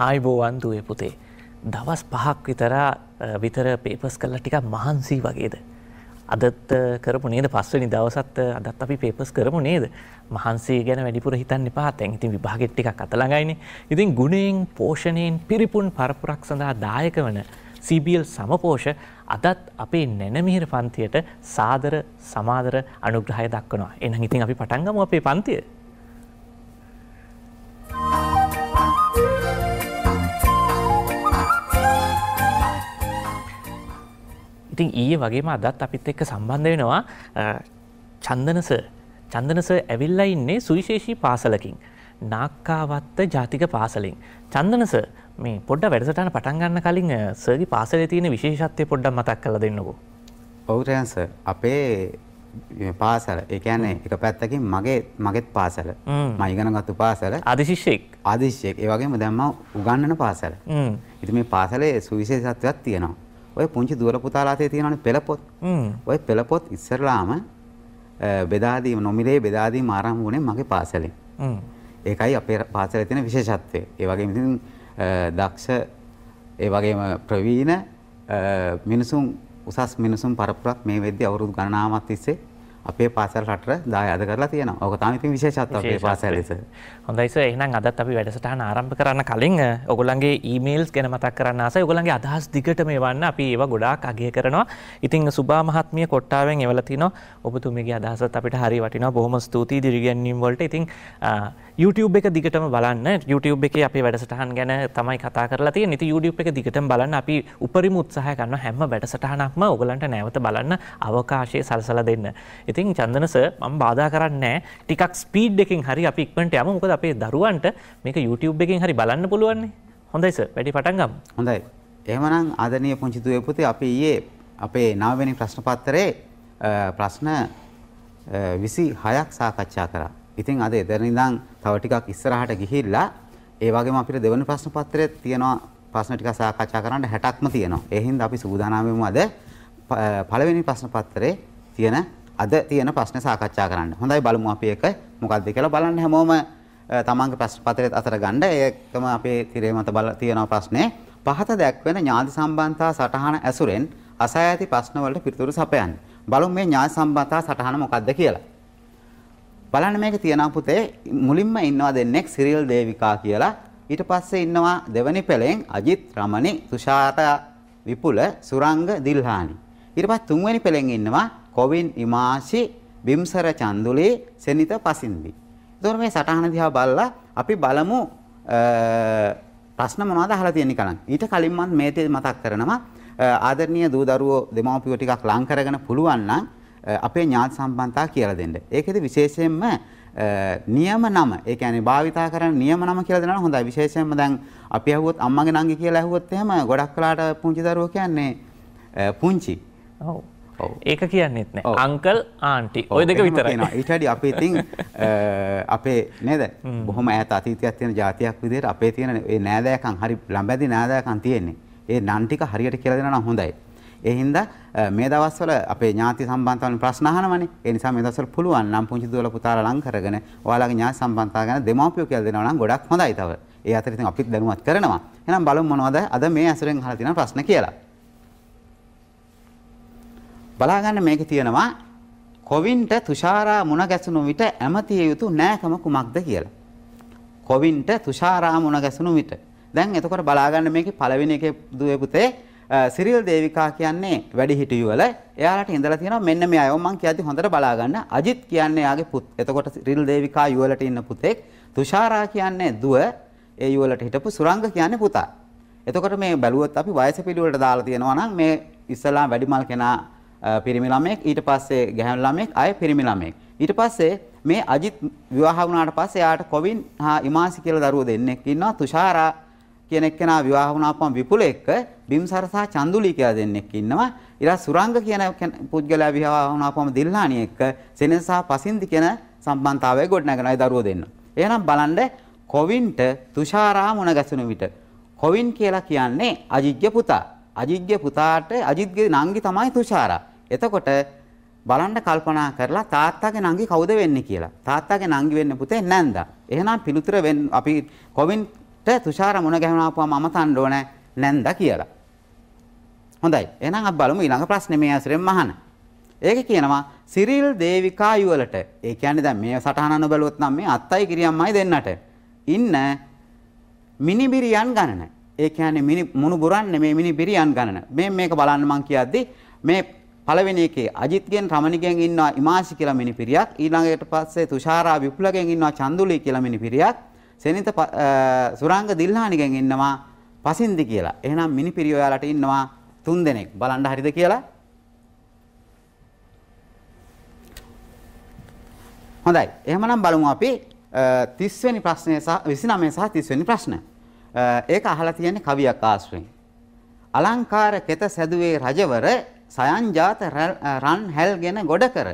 ආයිබෝවන් දුවේ පුතේ දවස් පහක් විතර විතර පේපස් කරලා ටිකක් මහන්සී වගේද. අදත් කරපු නේද පස්සනි දවසත් අදත් අපි පේපස් කරමු නේද මහන්සේ ගැන වැඩිපුර හිතන්න පාතැන් ඉතින් විභාගෙට්ටික කතළඟයින ඉතින් ගුණයෙන් පෝෂණයෙන් පිරිපුන් පරපුරක් සඳහා දායක වන CBL සමපෝෂ අදත් අපේ නැනමිහිර පන්තියට සාදර සමාදර අනුග්‍රහය දක්වනවා එනම් ඉතින් අපි පටන්ගම අපේ පන්තිය. ඉතින් ඊයේ වගේම අදත් අපිත් එක්ක සම්බන්ධ වෙනවා චන්දනස චන්දනස ඇවිල්ලා ඉන්නේ සුවිශේෂී පාසලකින් නාක්කාවත්ත ජාතික පාසලින් චන්දනස මේ පොඩ්ඩ වැඩසටහන පටන් ගන්න කලින් සර්ගේ පාසලේ තියෙන විශේෂත්වය පොඩ්ඩක් මතක් කරලා දෙන්නකෝ. ඔව් රයන් සර් අපේ පාසල ඒ කියන්නේ එක පැත්තකින් මගේ මගේත් පාසල මම ඉගෙනගත්තු පාසල ආදිශිෂ්‍යෙක් ආදිශිෂ්‍යෙක් ඒ වගේම දැන් මම උගන්වන පාසල. ඉතින් මේ පාසලේ සුවිශේෂත්වයක් තියෙනවා. ඔය පුංචි දුවල පුතාලාතේ තියෙනනේ පෙළපොත්. ඔය පෙළපොත් ඉස්සරලාම බෙදාදී නොමිලේ බෙදාදී ආරම්භ වුණේ මගේ පාසලෙන්. ඒකයි අපේ පාසලේ තියෙන විශේෂත්වය. ඒ වගේම ඉතින් දක්ෂ ඒ වගේම ප්‍රවීණ මිනිසුන් උසස් මිනිසුන් පරපුරක් මේ වෙද්දී අවුරුදු ගණනාවක් තිස්සේ අපේ පාසල් රටට දායාද කරලා තියෙනවා. ඕක තමයි ඉතින් විශේෂත්වය අපේ පාසලේ. හොඳයිස එහනම් අදත් අපි වැඩසටහන ආරම්භ කරන්න කලින් ඔගොලන්ගේ ඊමේල්ස් ගැන මතක් කරන්න ආස ඔගොලන්ගේ අදහස් දිගට මේ වන්න අපි ඒවා ගොඩාක් අගය කරනවා ඉතිං සුභා මහත්මිය කොට්ටාවෙන් එවලතින ඔබතුමගේ අදහසත් අපිට හරි වටින බොහොම ස්තුතියි දිරිගැන්වීම් වලට ඉතිං YouTube එක දිගටම බලන්න YouTube එක අපි වැඩසටහන් ගැන තමයි කතා කරලා තියෙන ඉතින් YouTube එක දිගටම බලන්න අපි උපරිම උත්සාහය ගන්නවා හැම වැඩසටහනක්ම ඔගලන්ට නැවත බලන්න අවකාශය සලසලා දෙන්න. ඉතින් චන්දන සර් මම බාධා කරන්නේ ටිකක් ස්පීඩ් එකකින් හරි අපි ඉක්මනට යමු මොකද මොකද අපේ දරුවන්ට මේක YouTube එකෙන් හරි බලන්න පුළුවන්නේ. හොඳයි සර්. වැඩි පටන් ගමු. හොඳයි. එහෙමනම් ආදරණීය පුංචි දුවේ පුතේ අපි ඊයේ අපේ 9 වෙනි ප්‍රශ්න පත්‍රයේ ප්‍රශ්න 26ක් සාකච්ඡා කරා. ඉතින් අද එතන ඉඳන් තව ටිකක් ඉස්සරහට ගිහිල්ලා ඒ වගේම අපිට දෙවන ප්‍රශ්න පත්‍රයේ තියෙනවා ප්‍රශ්න ටික සාකච්ඡා කරන්න 60ක්ම තියෙනවා. ඒ හින්දා අපි සූදානම් වෙමු අද පළවෙනි ප්‍රශ්න පත්‍රයේ තියෙන අද තියෙන ප්‍රශ්න සාකච්ඡා කරන්න. හොඳයි බලමු අපි ඒක මොකක්ද කියලා බලන්න හැමෝම තමන්ගේ ප්‍රශ්න පත්‍රයත් අතර ගන්න ඒකම අපේ තිරේ මත බල තියෙන ප්‍රශ්නේ පහත දැක්වෙන ඥාති සම්බන්ධතා සටහන ඇසුරෙන් අසාය ඇති ප්‍රශ්න වලට පිළිතුරු සපයන්න. බලමු මේ ඥාති සම්බන්ධතා සටහන මොකක්ද කියලා. බලන්න මේක තියෙන පුතේ මුලින්ම ඉන්නවා දෙන්නෙක් සිරිල් දේවිකා කියලා. ඊට පස්සේ ඉන්නවා දෙවනි පෙළෙන් අජිත් රමණි, තුෂාර විපුල, සුරංග දිල්හානි. ඊට පස්සේ තුන්වෙනි පෙළෙන් ඉන්නවා කොවින් ඉමාෂි, බිම්සර චන්දුලේ, සෙනිත පසින්දි. එතකොට මේ සටහන දිහා බලලා අපි බලමු ප්‍රශ්න මොනවද අහලා තියෙන්නේ කලින්. ඊට කලින් මම මේ මතක් කරනවා ආදරණීය දූ දරුවෝ දෙමව්පියෝ ටිකක් ලං කරගෙන පුළුවන් නම් අපේ ඥාති සම්බන්ධතා කියලා දෙන්න. ඒකෙදි විශේෂයෙන්ම නියම නම ඒ කියන්නේ භාවිතා කරන නියම නම කියලා දෙනවා හොඳයි. විශේෂයෙන්ම දැන් අපි අහුවොත් අම්මගේ නංගි කියලා අහුවොත් එහෙම ගොඩක් කලාට පුංචි දරුවෝ කියන්නේ පුංචි. ඔව්. ඒක කියන්නෙත් නෑ අංකල් ආන්ටි ඔය දෙක විතරයි ඊටඩි අපි ඉතින් අපේ නේද බොහොම ඈත අතීතයක් තියෙන જાතියක් විදිහට අපේ තියෙන ඒ නෑදෑකම් හරි ළඹැදි නෑදෑකම් තියෙන්නේ ඒ නන් ටික හරියට කියලා දෙනවා නම් හොඳයි ඒ හින්දා මේ දවස්වල අපේ ඥාති සම්බන්ධවලින් ප්‍රශ්න අහනවනේ ඒ නිසා මේ දවස්වල පුළුවන් නම් පුංචි දුවල පුතාලා ලං කරගෙන ඔයාලගේ ඥාති සම්බන්ධතා ගැන දෙමාපියෝ කියලා දෙනවා නම් ගොඩක් හොඳයි තව ඒ අතර ඉතින් අපිත් දැනුවත් කරනවා එහෙනම් බලමු මොනවද අද මේ ඇසුරෙන් අහලා තියෙන ප්‍රශ්න කියලා බලාගන්න මේක තියෙනවා කොවින්ට තුෂාරා මුණ ගැසුණු විට ඇමතිය යුතු නෑකම කුමක්ද කියලා. කොවින්ට තුෂාරා මුණ ගැසුණු විට. දැන් එතකොට බලාගන්න මේකේ පළවෙනි එකේ දුවේ පුතේ සිරිල් දේවිකා කියන්නේ වැඩිහිටියු වල එයාලට ඉඳලා තියෙනවා මෙන්න මේ අයව මං කියද්දි හොඳට බලාගන්න. අජිත් කියන්නේ එයාගේ පුත්. එතකොට සිරිල් දේවිකා යුවලට ඉන්න පුතෙක්. තුෂාරා කියන්නේ දුව. ඒ යුවලට හිටපු සුරංග කියන්නේ පුතා. එතකොට මේ බැලුවොත් අපි වයස පිළිවෙලට දාලා තියෙනවා නම් මේ ඉස්සලා වැඩිමල් කෙනා පිරිමි ළමෙක් ඊට පස්සේ ගැහැණු ළමෙක් අය පිරිමි ළමෙක්. ඊට පස්සේ මේ අජිත් විවාහ වුණාට පස්සේ එයාට කොවින් හා ඉමාසි කියලා දරුවෝ දෙන්නෙක් ඉන්නවා. තුෂාරා කියන එක්කෙනා විවාහ වුණාපම විපුල එක්ක බිම්සර සහ චන්දුලි කියලා දෙන්නෙක් ඉන්නවා. ඊට සුරංග කියන පුද්ගලයා විවාහ වුණාපම දිල්හානි එක්ක සෙනෙන් සහ පසින්දි කියන සම්බන්ධතාවය ගොඩනගන අය දරුවෝ දෙන්න. එහෙනම් බලන්න කොවින්ට තුෂාරා මුණ ගැසුණු විට කොවින් කියලා කියන්නේ අජිත්ගේ පුතා. අජිත්ගේ පුතාට අජිත්ගේ නංගි තමයි තුෂාරා. එතකොට බලන්න කල්පනා කරලා තාත්තාගේ නංගි කවුද වෙන්නේ කියලා. තාත්තාගේ නංගි වෙන්න පුතේ නැන්දා. එහෙනම් පිළිතුර වෙන්න අපි කොවින්ට තුෂාර මුණ ගැහුණා වුණාම අමතන්න ඕනේ නැන්දා කියලා. හොඳයි. එහෙනම් අපි බලමු ඊළඟ ප්‍රශ්නේ මේ අසරෙන් මහන. ඒක කියනවා සිරිල් දේවිකා යුවලට. ඒ කියන්නේ දැන් මේ සටහනන බැලුවොත් නම් මේ අත්තයි කිරියම්මයි දෙන්නට ඉන්න මිනිබිරියන් ගණන. ඒ කියන්නේ මිනි මුණු බුරන්නේ මේ මිනිබිරියන් ගණන. මේ මේක බලන්න මං කියද්දි මේ පළවෙනි එකේ අජිත්ගෙන් රමණිගෙන් ඉන්නවා ඉමාසි කියලා මිනිපිරියක් ඊළඟට පස්සේ තුෂාරා විපුලගෙන් ඉන්නවා චන්දුලි කියලා මිනිපිරියක් සෙනිත සුරංග දිල්හානිගෙන් ඉන්නවා පසින්දි කියලා එහෙනම් මිනිපිරිය ඔයාලට ඉන්නවා තුන් දෙනෙක් බලන්න හරිද කියලා හොඳයි එහෙමනම් බලමු අපි 30 වෙනි ප්‍රශ්නය සහ 29 සහ 30 වෙනි ප්‍රශ්න ඒක අහලා තියෙන්නේ කවියක් ආශ්‍රයෙන් අලංකාර කෙත සැදුවේ රජවර සයන්ජාත රන් හැල්ගෙන ගොඩ කර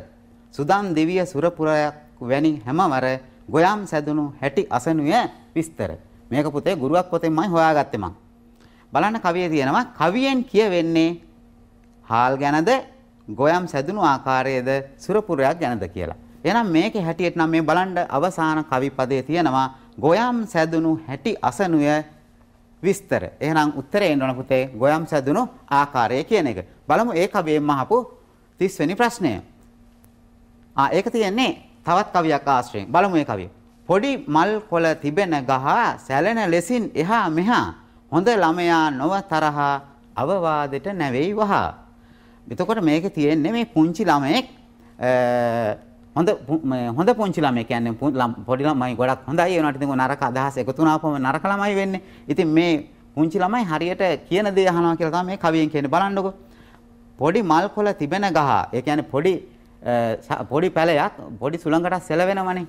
සුදම් දිවිය සුරපුරයක් වැනි හැමවර ගොයම් සැදුණු හැටි අසනුය විස්තර මේක පුතේ ගුරුවක් පොතෙන්මයි හොයාගත්තේ මං බලන්න කවියේ තියෙනවා කවියෙන් කියවෙන්නේ හාල් ගැනද ගොයම් සැදුණු ආකාරයේද සුරපුරයක් ගැනද කියලා එහෙනම් මේකේ හැටියට නම් මේ බලන්න අවසාන කවි පදයේ තියෙනවා ගොයම් සැදුණු හැටි අසනුය විස්තර. එහෙනම් උත්තරේ එන්න ඕන පුතේ ගොයම් සැදුණු ආකාරය කියන එක. බලමු ඒ කවියෙන්ම අහපු 30 වෙනි ප්‍රශ්නය. ආ ඒක තියෙන්නේ තවත් කවියක් ආශ්‍රයෙන්. බලමු ඒ කවිය. පොඩි මල් කොළ තිබෙන ගහ සැලෙන ලෙසින් එහා මෙහා හොඳ ළමයා නොව තරහා අවවාදෙට නැවෙයි වහා. එතකොට මේකේ තියෙන්නේ මේ පුංචි ළමයෙක් හොඳ හොඳ පුංචි ළමයි කියන්නේ පොඩි ළමයි ගොඩක් හොඳයි ඒ වුණාට ඉතින් නරක අදහස් එකතු වුණාම නරක ළමයි වෙන්නේ. ඉතින් මේ පුංචි ළමයි හරියට කියන දේ අහනවා කියලා තමයි මේ කවියෙන් කියන්නේ බලන්නකෝ. පොඩි මල් කොළ තිබෙන ගහ. ඒ කියන්නේ පොඩි පොඩි පැලයක් පොඩි සුළඟට සෙලවෙනවනේ.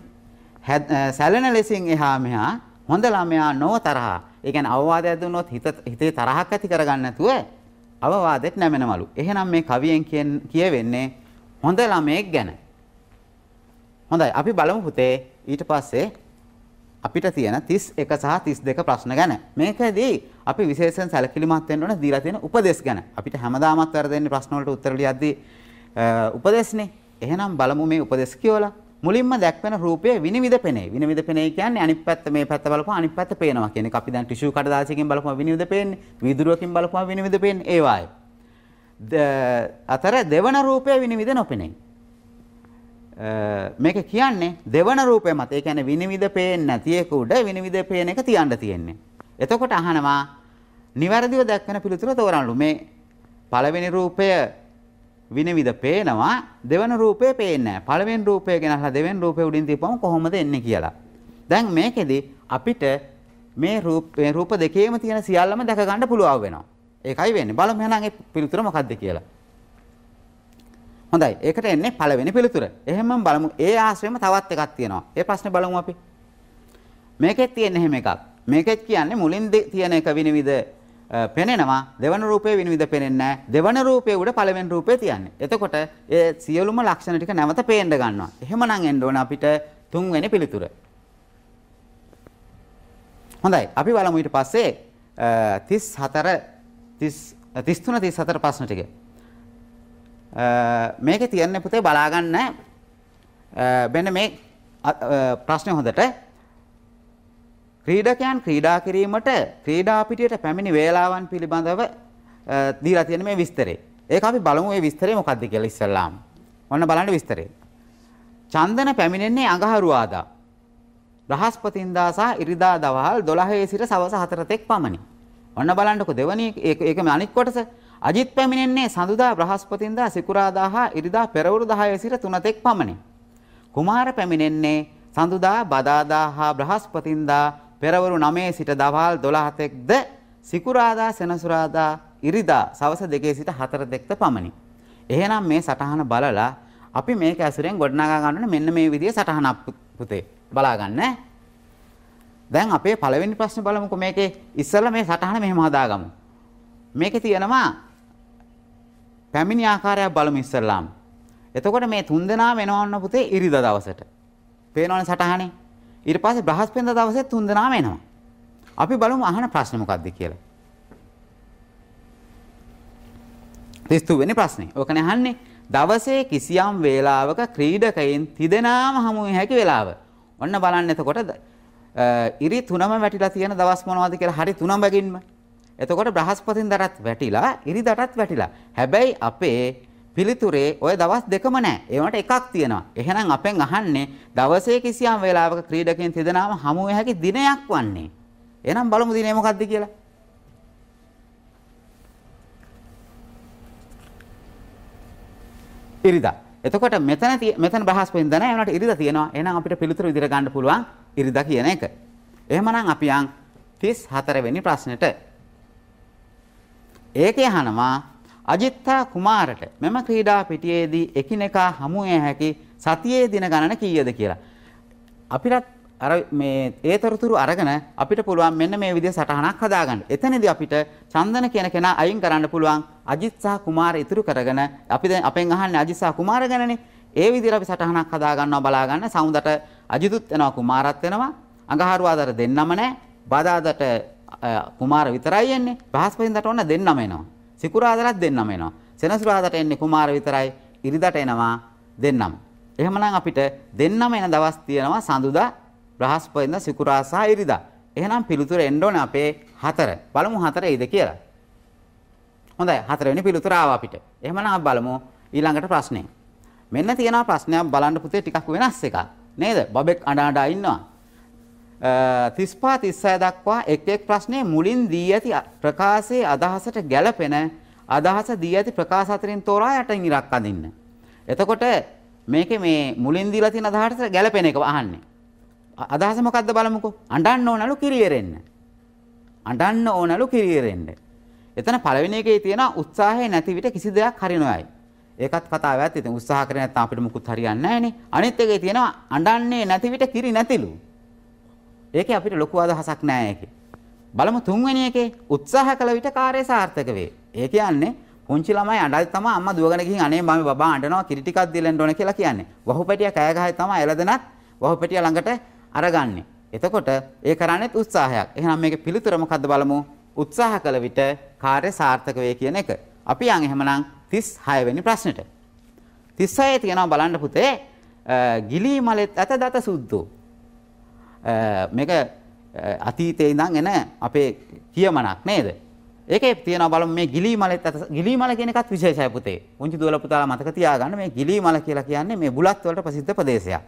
සැලෙන ලෙසින් එහා මෙහා හොඳ ළමයා නොව තරහා. ඒ කියන්නේ අවවාදයක් දුන්නොත් හිත හිතේ තරහක් ඇති කරගන්න නැතුව අවවාදෙත් නැමෙනවලු. එහෙනම් මේ කවියෙන් කියවෙන්නේ හොඳ ළමයෙක් ගැන. හොඳයි අපි බලමු පුතේ ඊට පස්සේ අපිට තියෙන 31 සහ 32 ප්‍රශ්න ගැන. මේකෙදී අපි විශේෂයෙන් සැලකිලිමත් වෙන්න ඕන දීලා තියෙන උපදේශ ගැන. අපිට හැමදාමත් වැරදෙන්නේ ප්‍රශ්න වලට උත්තර ලියද්දී උපදේශනේ. එහෙනම් බලමු මේ උපදේශ කියවලා. මුලින්ම දැක්වෙන රූපය විනිවිද පෙනේ. විනිවිද පෙනේ කියන්නේ අනිත් පැත්ත මේ පැත්ත බලපුවා අනිත් පැත්ත පේනවා කියන එක. අපි දැන් ටිෂු කඩදාසියකින් බලපුවා විනිවිද පේන්නේ. වීදුරුවකින් බලපුවා විනිවිද පේන්නේ. ඒ අතර දෙවන රූපය විනිවිද නොපෙනේ. මේක කියන්නේ දෙවන රූපය මත. ඒ කියන්නේ විනිවිද පේන්නේ නැති එක උඩ විනිවිද පේන එක තියන්න තියෙන්නේ. එතකොට අහනවා නිවැරදිව දැක්වෙන පිළිතුර තෝරන්නලු. මේ පළවෙනි රූපය විනිවිද පේනවා දෙවන රූපය පේන්නේ නැහැ. පළවෙනි රූපය ගෙනහලා දෙවෙනි රූපය උඩින් තියපුවම කොහොමද එන්නේ කියලා. දැන් මේකෙදි අපිට මේ රූප රූප දෙකේම තියෙන සියල්ලම දැක ගන්න පුළුවන් වෙනවා. ඒකයි වෙන්නේ. බලමු එහෙනම් ඒ පිළිතුර මොකක්ද කියලා. හොඳයි. ඒකට එන්නේ පළවෙනි පිළිතුර. එහෙනම් බලමු ඒ ආශ්‍රයම තවත් එකක් තියෙනවා. ඒ ප්‍රශ්නේ බලමු අපි. මේකෙත් තියෙන එහෙම එකක්. මේකෙත් කියන්නේ මුලින් තියෙන එක විනිවිද පෙනෙනවා. දෙවන රූපේ විනිවිද පෙනෙන්නේ නැහැ. දෙවන රූපේ උඩ පළවෙනි රූපේ තියන්නේ. එතකොට ඒ සියලුම ලක්ෂණ ටික නැවත පේන්න ගන්නවා. එහෙමනම් එන්න ඕන අපිට තුන්වෙනි පිළිතුර. හොඳයි. අපි බලමු ඊට පස්සේ 34 30 33 34 ප්‍රශ්න ටික. මේකේ තියෙන පුතේ බලාගන්න මෙන්න මේ ප්‍රශ්නේ හොඳට ක්‍රීඩකයන් ක්‍රීඩා කිරීමට ක්‍රීඩා පිටියට පැමිණි වේලාවන් පිළිබඳව දීලා තියෙන මේ විස්තරේ. ඒක අපි බලමු මේ විස්තරේ මොකක්ද කියලා ඉස්සෙල්ලාම. ඔන්න බලන්න විස්තරේ. චන්දන පැමිණෙන්නේ අඟහරුවාදා. බ්‍රහස්පතින්දා සහ ඉරිදා දවල් 12 සිට සවස 4 තෙක් පමණි. ඔන්න බලන්නකො දෙවනි ඒක ඒක අනිත් කොටස අජිත් පැමිණෙන්නේ සඳුදා බ්‍රහස්පතින්දා සිකුරාදා හා ඉරිදා පෙරවරු 10 සිට 3 තෙක් පමණි. කුමාර පැමිණෙන්නේ සඳුදා බදාදා හා බ්‍රහස්පතින්දා පෙරවරු 9 සිට දවල් 12 තෙක්ද සිකුරාදා සෙනසුරාදා ඉරිදා සවස 2 සිට 4 තෙක්ද පමණි. එහෙනම් මේ සටහන බලලා අපි මේක ඇසුරෙන් ගොඩනගා ගන්න ඕනේ මෙන්න මේ විදිහේ සටහනක් පුතේ බලා ගන්න. දැන් අපේ පළවෙනි ප්‍රශ්නේ බලමුකෝ මේකේ ඉස්සෙල්ලා මේ සටහන මෙහෙම හදාගමු. මේකේ තියෙනවා පැමිණි ආකාරයක් බලමු ඉස්සරලාම. එතකොට මේ තුන්දෙනා වෙනවන්න පුතේ ඉරිදා දවසට. පේනවනේ සටහනේ. ඊට පස්සේ බ්‍රහස්පතින්දා දවසේ තුන්දෙනාම එනවා. අපි බලමු අහන ප්‍රශ්නේ මොකක්ද කියලා. 32 වෙනි ප්‍රශ්නේ. ඕකනේ අහන්නේ. දවසේ කිසියම් වේලාවක ක්‍රීඩකයන් තිදෙනාම හමු හැකි වේලාව. ඔන්න බලන්න එතකොට ඉරි තුනම වැටිලා තියෙන දවස් මොනවද කියලා හරි තුනම බගින්ම එතකොට බ්‍රහස්පතින් දරත් වැටිලා ඉරිදටත් වැටිලා. හැබැයි අපේ පිළිතුරේ ওই දවස් දෙකම නැහැ. ඒවට එකක් තියෙනවා. එහෙනම් අපෙන් අහන්නේ දවසේ කිසියම් වේලාවක ක්‍රීඩකයන් තිදෙනාම හමු වෙ හැකි දිනයක් වන්නේ. එහෙනම් බලමු දිනේ මොකද්ද කියලා. ඉරිදා. එතකොට මෙතන මෙතන බ්‍රහස්පතින්ද නැහැ. ඒවට ඉරිදා තියෙනවා. එහෙනම් අපිට පිළිතුරු විදිහට ගන්න පුළුවන් ඉරිදා කියන එක. එහෙමනම් අපි යන් 34 වෙනි ප්‍රශ්නෙට ඒක යහනවා අජිත්තා කුමාරට මෙම ක්‍රීඩා පිටියේදී එකිනෙකා හමු විය හැකි සතියේ දින ගණන කීයද කියලා. අපිට අර මේ ඒතරතුරු අරගෙන අපිට පුළුවන් මෙන්න මේ විදිහ සටහනක් හදාගන්න. එතනදී අපිට චන්දන කියන කෙනා අයින් කරන්න පුළුවන් අජිත් සහ කුමාර ඉතුරු කරගෙන අපි දැන් අපෙන් අහන්නේ අජිත් සහ කුමාර ගැනනේ. ඒ විදිහට අපි සටහනක් හදාගන්නවා බලා ගන්න. සවුන්දට අජිතුත් වෙනවා කුමාරත් වෙනවා. අඟහරුවාදර දෙන්නම නැහැ. බදාදට කුමාර විතරයි එන්නේ. බ්‍රහස්පතින්දට ඕන දෙන්නම එනවා. සිකුරාදටත් දෙන්නම එනවා. සෙනසුරාදට එන්නේ කුමාර විතරයි. ඉරිදට එනවා දෙන්නම. එහෙමනම් අපිට දෙන්නම එන දවස් තියෙනවා සඳුදා බ්‍රහස්පතින්ද සිකුරා සහ ඉරිදා. එහෙනම් පිළිතුර එන්න ඕනේ අපේ හතර. බලමු හතර එයිද කියලා. හොඳයි හතරවෙනි පිළිතුර ආවා අපිට. එහෙමනම් අපි බලමු ඊළඟට ප්‍රශ්නේ. මෙන්න තියෙනවා ප්‍රශ්නයක් බලන්න පුතේ ටිකක් වෙනස් එකක්. නේද? බබෙක් අඬ අඬ ඉන්නවා. 35 36 දක්වා එක් එක් ප්‍රශ්නයේ මුලින් දී ඇති ප්‍රකාශයේ අදහසට ගැළපෙන අදහස දී ඇති ප්‍රකාශ අතරින් තෝරා යටින් ඉරක් අඳින්න. එතකොට මේකේ මේ මුලින් දීලා තියෙන අදහසට ගැළපෙන එක අහන්නේ. අදහස මොකද්ද බලමුකෝ. අඬන්න ඕනලු කිරියරෙන්න. අඬන්න ඕනලු කිරියරෙන්න. එතන පළවෙනි එකේ තියෙන උත්සාහය නැති විට කිසි දෙයක් හරිනොයයි. ඒකත් කතාව ඇත්ත. ඉතින් උත්සාහ කරේ නැත්නම් අපිට මුකුත් හරියන්නේ නැහනේ. අනිත් එකේ තියෙනවා අඬන්නේ නැති විට කිරි නැතිලු. ඒකේ අපිට ලොකු අදහසක් නෑ ඒකේ. බලමු තුන්වෙනි එකේ උත්සාහ කළ විට කාර්යය සාර්ථක වේ. ඒ කියන්නේ පුංචි ළමයි අඬයි තමයි අම්මා දුවගෙන ගිහින් අනේ මම බබා අඬනවා කිරි ටිකක් දෙලන්න ඕන කියලා කියන්නේ. වහුපැටිය කෑ ගහයි තමයි එළදෙනත් වහුපැටිය ළඟට අරගන්නේ. එතකොට ඒ කරන්නේත් උත්සාහයක්. එහෙනම් මේකේ පිළිතුර මොකද්ද බලමු. උත්සාහ කළ විට කාර්ය සාර්ථක වේ කියන එක. අපි යන් එහෙමනම් 36 වෙනි ප්‍රශ්නෙට. 36 තියෙනවා බලන්න පුතේ ගිලී මලෙත් ඇත දත සුද්ධෝ මේක අතීතේ ඉඳන් එන අපේ කියමනක් නේද? ඒකේ තියෙනවා බලමු මේ ගිලිමලෙත් ගිලිමල කියන එකත් විශේෂයි පුතේ. උන්චි දුවල පුතාලා මතක තියාගන්න මේ ගිලිමල කියලා කියන්නේ මේ බුලත් වලට ප්‍රසිද්ධ ප්‍රදේශයක්.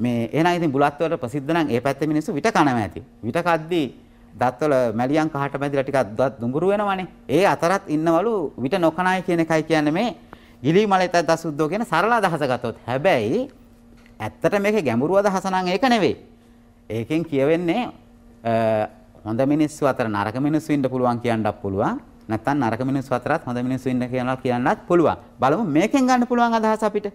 මේ එහෙනම් ඉතින් බුලත් වලට ප්‍රසිද්ධ නම් ඒ පැත්තේ මිනිස්සු විට කනම ඇති. විට කද්දී දත්වල මැලියන් කහට මැදිලා ටිකක් දත් දුඹුරු වෙනවනේ. ඒ අතරත් ඉන්නවලු විට නොකනයි කියන එකයි කියන්නේ මේ ගිලිමලෙත් දසුද්දෝ කියන සරල අදහස ගත්තොත්. හැබැයි ඇත්තට මේකේ ගැඹුරු අදහස නම් ඒක නෙවෙයි. ඒකෙන් කියවෙන්නේ හොඳ මිනිස්සු අතර නරක මිනිස්සු ඉන්න පුළුවන් කියන්නත් පුළුවන්. නැත්නම් නරක මිනිස්සු අතරත් හොඳ මිනිස්සු ඉන්න කියලා කියන්නත් පුළුවන්. බලමු මේකෙන් ගන්න පුළුවන් අදහස අපිට.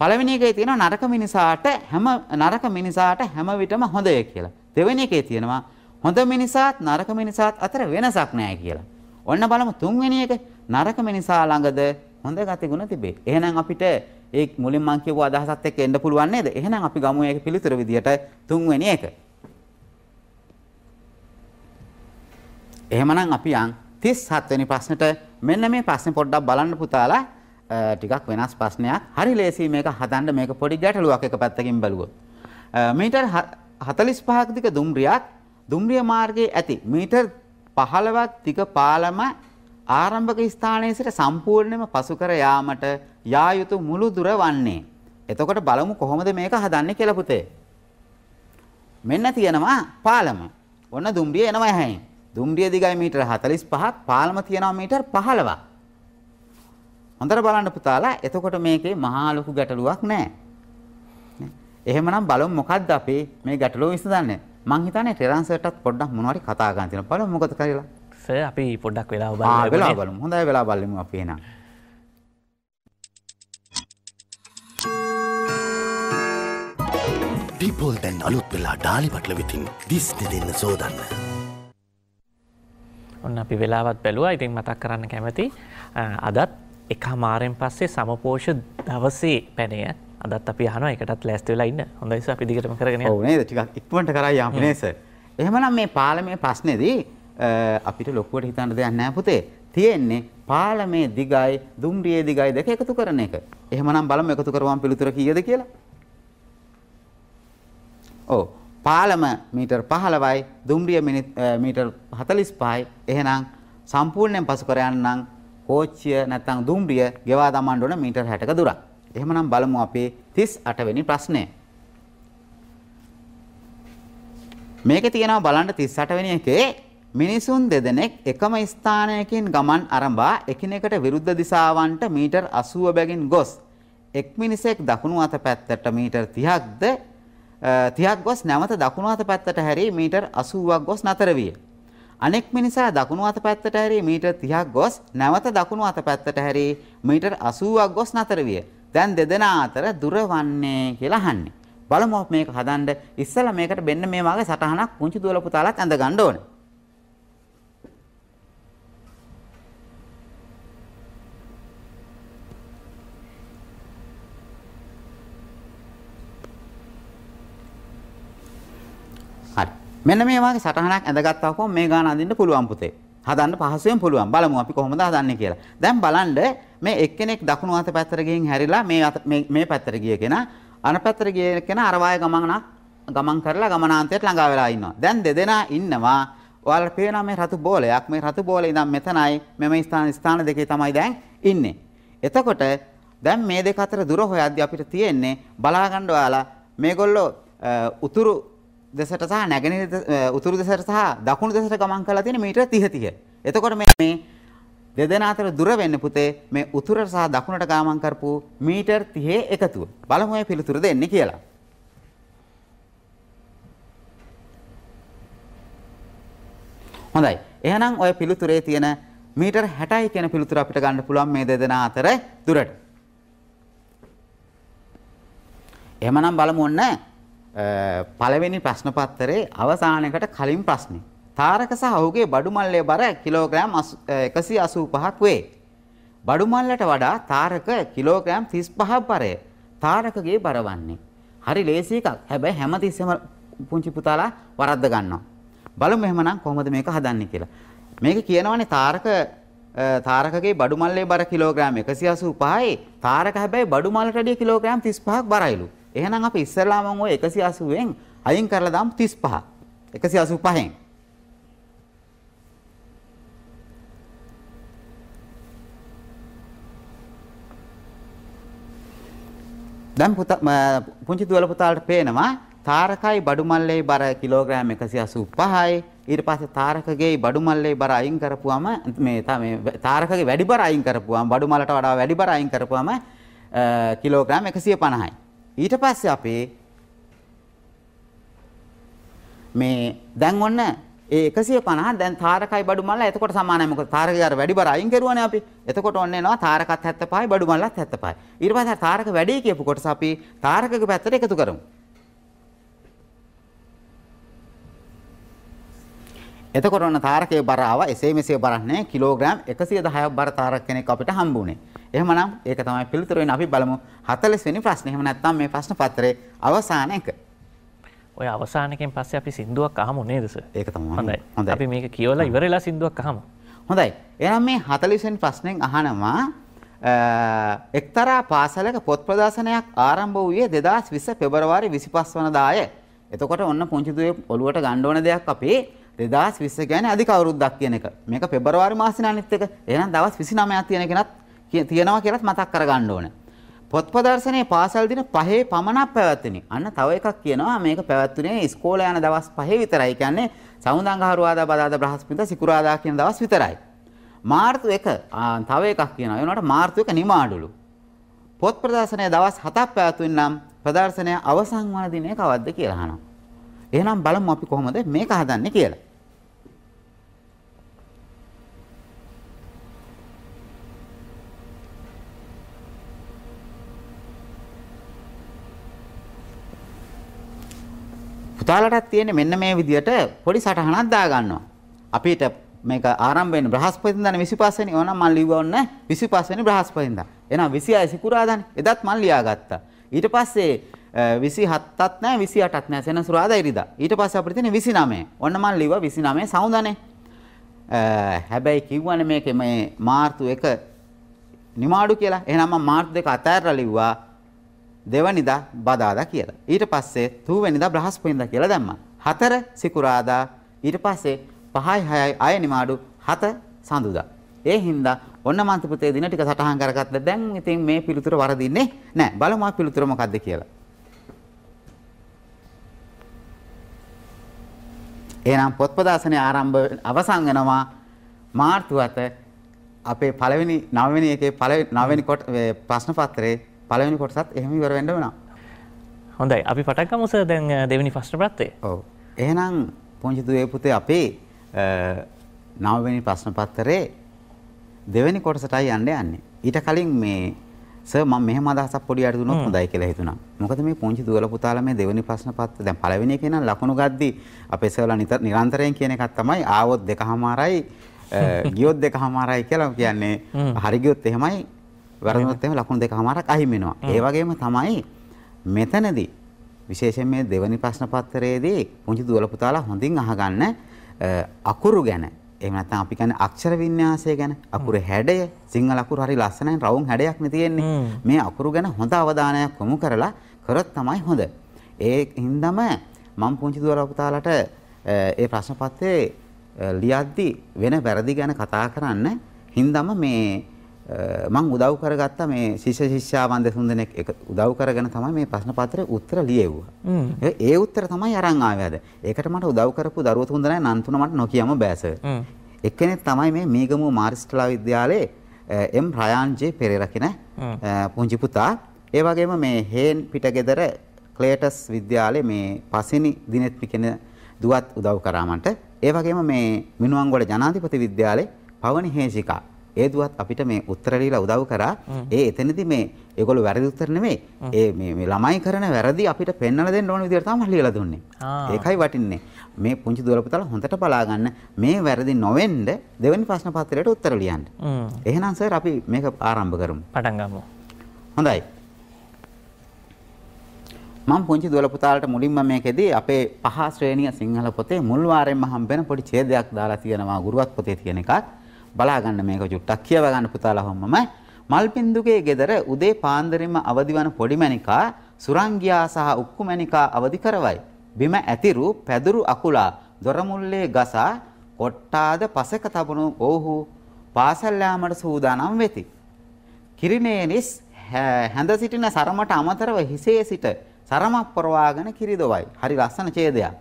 පළවෙනි එකේ තියෙනවා නරක මිනිසාට හැම නරක මිනිසාට හැම විටම හොඳය කියලා. දෙවෙනි එකේ තියෙනවා හොඳ මිනිසාත් නරක මිනිසාත් අතර වෙනසක් නැහැ කියලා. ඔන්න බලමු තුන්වෙනි එක නරක මිනිසා ළඟද හොඳ ගතිගුණ තිබේ. එහෙනම් අපිට ඒ මුලින් මම කියපු අදහසත් එක්ක එන්න පුළුවන් නේද? එහෙනම් අපි ගමු ඒක පිළිතුර විදියට තුන්වෙනි එක. එහෙමනම් අපි යන් 37 වෙනි ප්‍රශ්නෙට මෙන්න මේ ප්‍රශ්නේ පොඩ්ඩක් බලන්න පුතාලා ටිකක් වෙනස් ප්‍රශ්නයක්. හරි ලේසි මේක හදන්න මේක පොඩි ගැටලුවක් එක පැත්තකින් බලුවොත්. මීටර් 45ක් දිග දුම්රියක් දුම්රිය මාර්ගයේ ඇති මීටර් 15ක් දිග පාලම ආරම්භක ස්ථානයේ සිට සම්පූර්ණයෙන්ම පසු කර යාමට යා යුතු මුළු දුර වන්නේ. එතකොට බලමු කොහොමද මේක හදන්නේ කියලා පුතේ. මෙන්න තියෙනවා පාලම. ඔන්න දුම්රිය එනවා හැයින්. දුම්රිය දිගයි මීටර 45ක්, පාලම තියෙනවා මීටර 15ක්. හොඳට බලන්න පුතාලා. එතකොට මේකේ මහා ලොකු ගැටලුවක් නැහැ. එහෙමනම් බලමු මොකද්ද අපේ මේ ගැටලුව විසඳන්නේ. මං හිතන්නේ ටෙරන්ස් වලටත් පොඩ්ඩක් මොනවාරි කතා ගන්න තියෙනවා. බලමු මොකද කරලා. සර් අපි පොඩ්ඩක් වෙලාව බලමු. ආ වෙලාව බලමු. හොඳයි වෙලාව බලමු අපි එහෙනම්. පිපොල් දැන් අලුත් වෙලා ඩාලිපටල විතින් දිස්න දෙන්න සෝදන්න. ඔන්න අපි වෙලාවත් බැලුවා ඉතින් මතක් කරන්න කැමති අදත් එක මාරෙන් පස්සේ සමපෝෂ දවසේ පැනය අදත් අපි හන එකටත් ලැස්තිවෙලා ඉන්න හොඳයිස අපිදිකටම කරගෙන ඕනේ ටිකක් ඉක්මට කරයි යාමනේස එහෙමනම් මේ පාලමේ ප්‍රශ්නේදී අපිට ලොකුවට හිතන්න දෙයක් නැහැ පුතේ. තියෙන්නේ පාලමේ දිගයි දුම්රියේ දිගයි දෙක එකතු කරන එක. එහෙමනම් බලමු එකතු කරවම් පිළිතුර කීයද කියලා. ඔව්. පාලම මීටර් 15යි, දුම්රිය මීටර් 45යි. එහෙනම් සම්පූර්ණයෙන් පසු කර යන්නම් කෝච්චිය නැත්නම් දුම්රිය ගෙවා දමන්න ඕන මීටර් 60ක දුරක්. එහෙමනම් බලමු අපේ 38 වෙනි ප්‍රශ්නය. මේකේ තියෙනවා බලන්න 38 වෙනි එකේ මිනිසුන් දෙදෙනෙක් එකම ස්ථානයකින් ගමන් අරඹා එකිනෙකට විරුද්ධ දිශාවන්ට මීටර් 80 බැගින් ගොස් එක් මිනිසෙක් දකුණු අත පැත්තට මීටර් 30ක්ද 30ක් ගොස් නැවත දකුණු අත පැත්තට හැරී මීටර් 80ක් ගොස් නතර විය. අනෙක් මිනිසා දකුණු අත පැත්තට හැරී මීටර් 30ක් ගොස් නැවත දකුණු අත පැත්තට හැරී මීටර් 80ක් ගොස් නතර විය. දැන් දෙදෙනා අතර දුර වන්නේ කියලා අහන්නේ. බලමු මේක හදන්න ඉස්සලා මේකට මෙන්න මේ වගේ සටහනක් පුංචි දුවල පුතාලත් ඇඳ ගන්න ඕනේ. මෙන්න මේ වගේ සටහනක් ඇඳගත්තාකෝ මේ ගාන අඳින්න පුළුවන් පුතේ. හදන්න පහසුවෙන් පුළුවන්. බලමු අපි කොහොමද හදන්නේ කියලා. දැන් බලන්න මේ එක්කෙනෙක් දකුණු අත පැත්තට ගිහින් හැරිලා මේ මේ පැත්තට ගිය කෙනා අන පැත්තට ගිය කෙනා අර වාය ගමන් කරලා ගමනාන්තයට ළඟා වෙලා ඉන්නවා. දැන් දෙදෙනා ඉන්නවා. ඔයාලට පේනවා මේ රතු බෝලයක්. මේ රතු බෝලේ ඉඳන් මෙතනයි මෙම ස්ථාන ස්ථාන දෙකේ තමයි දැන් ඉන්නේ. එතකොට දැන් මේ දෙක අතර දුර හොයද්දී අපිට තියෙන්නේ බලාගන්න ඔයාලා මේගොල්ලෝ උතුරු දෙසට සහ නැගෙනහිර උතුරු දෙසට සහ දකුණු දෙසට ගමන් කරලා තියෙන මීටර 30 30. එතකොට මේ දෙදෙනා අතර දුර වෙන්න පුතේ මේ උතුරට සහ දකුණට ගමන් කරපු මීටර 30 එකතුව. බලමු මේ පිළිතුර දෙන්නේ කියලා. හොඳයි. එහෙනම් ওই පිළිතුරේ තියෙන මීටර 60යි කියන පිළිතුර අපිට ගන්න පුළුවන් මේ දෙදෙනා අතර දුරට. එහෙමනම් බලමු ඔන්න පළවෙනි ප්‍රශ්න පත්‍රයේ අවසානයකට කලින් ප්‍රශ්නේ. තාරක සහ ඔහුගේ බඩු මල්ලේ බර කිලෝග්‍රෑම් 185ක් වේ. බඩු මල්ලට වඩා තාරක කිලෝග්‍රෑම් 35ක් බරය. තාරකගේ බර වන්නේ. හරි ලේසි එකක්. හැබැයි හැමතිස්සෙම පුංචි පුතාලා වරද්ද ගන්නවා. බලමු එහෙමනම් කොහොමද මේක හදන්නේ කියලා. මේක කියනවානේ තාරක තාරකගේ බඩු මල්ලේ බර කිලෝග්‍රෑම් 185යි. තාරක හැබැයි බඩු මල්ලට වැඩිය කිලෝග්‍රෑම් 35ක් බරයිලු. එහෙනම් අපි ඉස්සෙල්ලාම ඔය 180න් අයින් කරලා දාමු 35. 185න්. දැන් පුතා පුංචි දුවල පුතාලට පේනවා තාරකයි බඩු මල්ලේ බර කිලෝග්‍රෑම් 185යි ඊට පස්සේ තාරකගේ බඩු මල්ලේ බර අයින් කරපුවම මේ මේ තාරකගේ වැඩි බර අයින් කරපුවම බඩු මලට වඩා වැඩි බර අයින් කරපුවම කිලෝග්‍රෑම් 150යි ඊට පස්සේ අපේ මේ දැන් ඔන්න ඒ 150 දැන් තාරකයි බඩු මල්ලා එතකොට සමානයි මොකද තාරකේ අර වැඩි බර අයින් කරුවානේ අපි. එතකොට ඔන්න එනවා තාරකත් 75යි බඩු මල්ලත් 75යි. ඊට පස්සේ තාරක වැඩි කියපු කොටස අපි තාරකගේ පැත්තට එකතු කරමු. එතකොට ඔන්න තාරකයේ බර ආවා. එසේ මෙසේ බරක් නැහැ. කිලෝග්‍රෑම් 110ක් බර තාරක කෙනෙක් අපිට හම්බුනේ. එහෙමනම් ඒක තමයි පිළිතුර වෙන්නේ. අපි බලමු 40 වෙනි ප්‍රශ්නේ. එහෙම නැත්නම් මේ ප්‍රශ්න පත්‍රයේ අවසාන එක. ඔය අවසානකෙන් පස්සේ අපි සින්දුවක් අහමු නේද සර්? ඒක තමයි. හොඳයි. අපි මේක කියවලා ඉවරලා සින්දුවක් අහමු. හොඳයි. එහෙනම් මේ 40 වෙනි ප්‍රශ්නෙන් අහනවා එක්තරා පාසලක පොත් ප්‍රදර්ශනයක් ආරම්භ වූයේ 2020 පෙබරවාරි 25 වනදාය. එතකොට ඔන්න පුංචි දුවේ ඔළුවට ගන්න ඕන දෙයක් අපේ 2020 කියන්නේ අධික අවුරුද්දක් කියන එක. මේක පෙබරවාරි මාසෙනේ අනිත් එක. එහෙනම් දවස් 29ක් තියෙන කෙනත් තියෙනවා කියලත් මතක් කරගන්න ඕන. පොත් ප්‍රදර්ශනයේ පාසල් දින 5 පමණක් පැවැත්වෙනි. අන්න තව එකක් කියනවා මේක පැවැත්ුනේ ඉස්කෝල යන දවස් 5 විතරයි. කියන්නේ සමුදාංගහරුවාදා බදාදා බ්‍රහස්පතින්දා සිකුරාදා කියන දවස් විතරයි. මාර්තු 1 තව එකක් කියනවා. ඒනට මාර්තු 1 නිමාඩුලු. පොත් ප්‍රදර්ශනයේ දවස් 7ක් පැවැත්වෙන නම් ප්‍රදර්ශනය අවසන් වන දිනේ කවද්ද කියලා අහනවා. එහෙනම් බලමු අපි කොහොමද මේක හදන්නේ කියලා. පුතාලටත් තියෙන්නේ මෙන්න මේ විදියට පොඩි සටහනක් දාගන්නවා. අපිට මේක ආරම්භ වෙන්නේ බ්‍රහස්පතින්දානේ 25 වෙනි. ඕනම් මම ලිව්වා ඔන්න 25 වෙනි බ්‍රහස්පතින්දා. එහෙනම් 26 සිකුරාදානේ. එදත් මම ලියාගත්තා. ඊට පස්සේ 27ත් නැහැ 28ත් නැහැ සෙනසුරාදා ඉරිදා. ඊට පස්සේ අපිට තියෙන්නේ 29. ඔන්න මම ලිව්වා 29 සවුඳනේ. හැබැයි කිව්වනේ මේකේ මේ මාර්තු 1 නිමාඩු කියලා. එහෙනම් මම මාර්තු 2 අතහැරලා ලිව්වා දෙවනිදා බදාදා කියලා. ඊට පස්සේ තුන්වෙනිදා බ්‍රහස්පතින්දා කියලා දැම්මා. හතර සිකුරාදා ඊට පස්සේ 5යි 6යි අයනිමාඩු 7 සඳුදා. ඒ හින්දා ඔන්න මන්ත්‍රපතේ දින ටික සටහන් කරගත්තා. දැන් ඉතින් මේ පිළිතුර වරදින්නේ නැහැ. බලමු ආ පිළිතුර මොකද්ද කියලා. එහෙනම් පොත්පදාසනේ ආරම්භ අවසන් වෙනවා මාර්තු අත අපේ පළවෙනි නවවෙනි එකේ පළවෙනි නවවෙනි ප්‍රශ්න පත්‍රයේ පළවෙනි කොටසත් එහෙම ඉවර වෙන්න වෙනවා. හොඳයි. අපි පටන් ගමුස දැන් දෙවෙනි ප්‍රශ්න පත්‍රය. ඔව්. එහෙනම් පුංචි දුවේ පුතේ අපේ නවවෙනි ප්‍රශ්න පත්‍රයේ දෙවෙනි කොටසටයි යන්න යන්නේ. ඊට කලින් මේ සර් මම මෙහෙම අදහසක් පොඩි අර දුනොත් හොඳයි කියලා හිතුණා. මොකද මේ පුංචි දුවල පුතාලා මේ දෙවෙනි ප්‍රශ්න පත්‍ර දැන් පළවෙනි එකේ නම් ලකුණු ගද්දි අපේ සර්ලා නිරන්තරයෙන් කියන එකක් තමයි ආවොත් දෙකමාරයි ගියොත් දෙකමාරයි කියලා කියන්නේ හරි ගියොත් එහෙමයි වැරදුනොත් එහෙම ලකුණු දෙකමාරක් අහිමි වෙනවා. ඒ වගේම තමයි මෙතනදී විශේෂයෙන් මේ දෙවනි ප්‍රශ්න පත්‍රයේදී පුංචි දුවල පුතාලා හොඳින් අහගන්න අකුරු ගැන එහෙම නැත්නම් අපි කියන්නේ අක්ෂර වින්‍යාසය ගැන අකුරු හැඩය සිංහල අකුරු හරි ලස්සනයි රවුම් හැඩයක් නේ තියෙන්නේ. මේ අකුරු ගැන හොඳ අවධානයක් යොමු කරලා කරොත් තමයි හොඳ. ඒ හින්දාම මම පුංචි දුවල පුතාලාට ඒ ප්‍රශ්න පත්‍රයේ ලියද්දි වෙන වැරදි ගැන කතා කරන්න හින්දාම මේ මං උදව් කරගත්ත මේ ශිෂ්‍ය ශිෂ්‍යාවන්ද සුන්දනෙක් එක උදව් කරගෙන තමයි මේ ප්‍රශ්න පත්‍රේ උත්තර ලියවුවා. ඒ උත්තර තමයි අරන් ආවේ අද. ඒකට මට උදව් කරපු දරුවෝ තුන්දෙනා නන්තුන මට නොකියම බෑස. එක්කෙනෙක් තමයි මේ මීගමුව මාරිස්ටලා විද්‍යාලයේ එම් රයාන්ජේ පෙරේරා කියන පුංචි පුතා. ඒ වගේම මේ හේන් පිටගෙදර ක්ලේටස් විද්‍යාලයේ මේ පසිනි දිනෙත්පි කියන දුවත් උදව් කරා මට. ඒ වගේම මේ මිනුවන්ගොඩ ජනාධිපති විද්‍යාලයේ පවනි හේසිකා ඒ දුවත් අපිට මේ උත්තර ලියලා උදව් කරා. ඒ එතනදී මේ ඒගොල්ලෝ වැරදි උත්තර නෙමෙයි. ඒ මේ මේ ළමයි කරන වැරදි අපිට පෙන්වලා දෙන්න ඕන විදිහට තමයි ලියලා දුන්නේ. ඒකයි වටින්නේ. මේ පුංචි දුවලපතල හොඳට බලා ගන්න මේ වැරදි නොවෙන්න දෙවෙනි ප්‍රශ්න පත්‍රයට උත්තර ලියන්න. එහෙනම් සර් අපි මේක ආරම්භ කරමු. පටන් ගමු. හොඳයි. මම පුංචි දුවල පුතාලට මුලින්ම මේකෙදී අපේ පහ ශ්‍රේණිය සිංහල පොතේ මුල් වාරයෙන්ම හම්බෙන පොඩි ඡේදයක් දාලා තියෙනවා ගුරුවත් පොතේ තියෙන එකක්. බලා ගන්න මේක චුට්ටක් කියව ගන්න පුතාලා හොම්මම මල්පින්දුගේ ගෙදර උදේ පාන්දරින්ම අවදිවන පොඩිමණිකා සුරංගියා සහ උක්කුමණිකා අවදි කරවයි. බිම ඇතිරු පැදුරු අකුලා දොරමුල්ලේ ගසා කොට්ටාද පසක තබුණු ඔවුහු පාසල් යාමට සූදානම් වෙති. කිරිනේනිස් හැඳ සිටින සරමට අමතරව හිසේ සිට සරමක් පරවාගෙන කිරිදොවයි. හරි ලස්සන ඡේදයක්.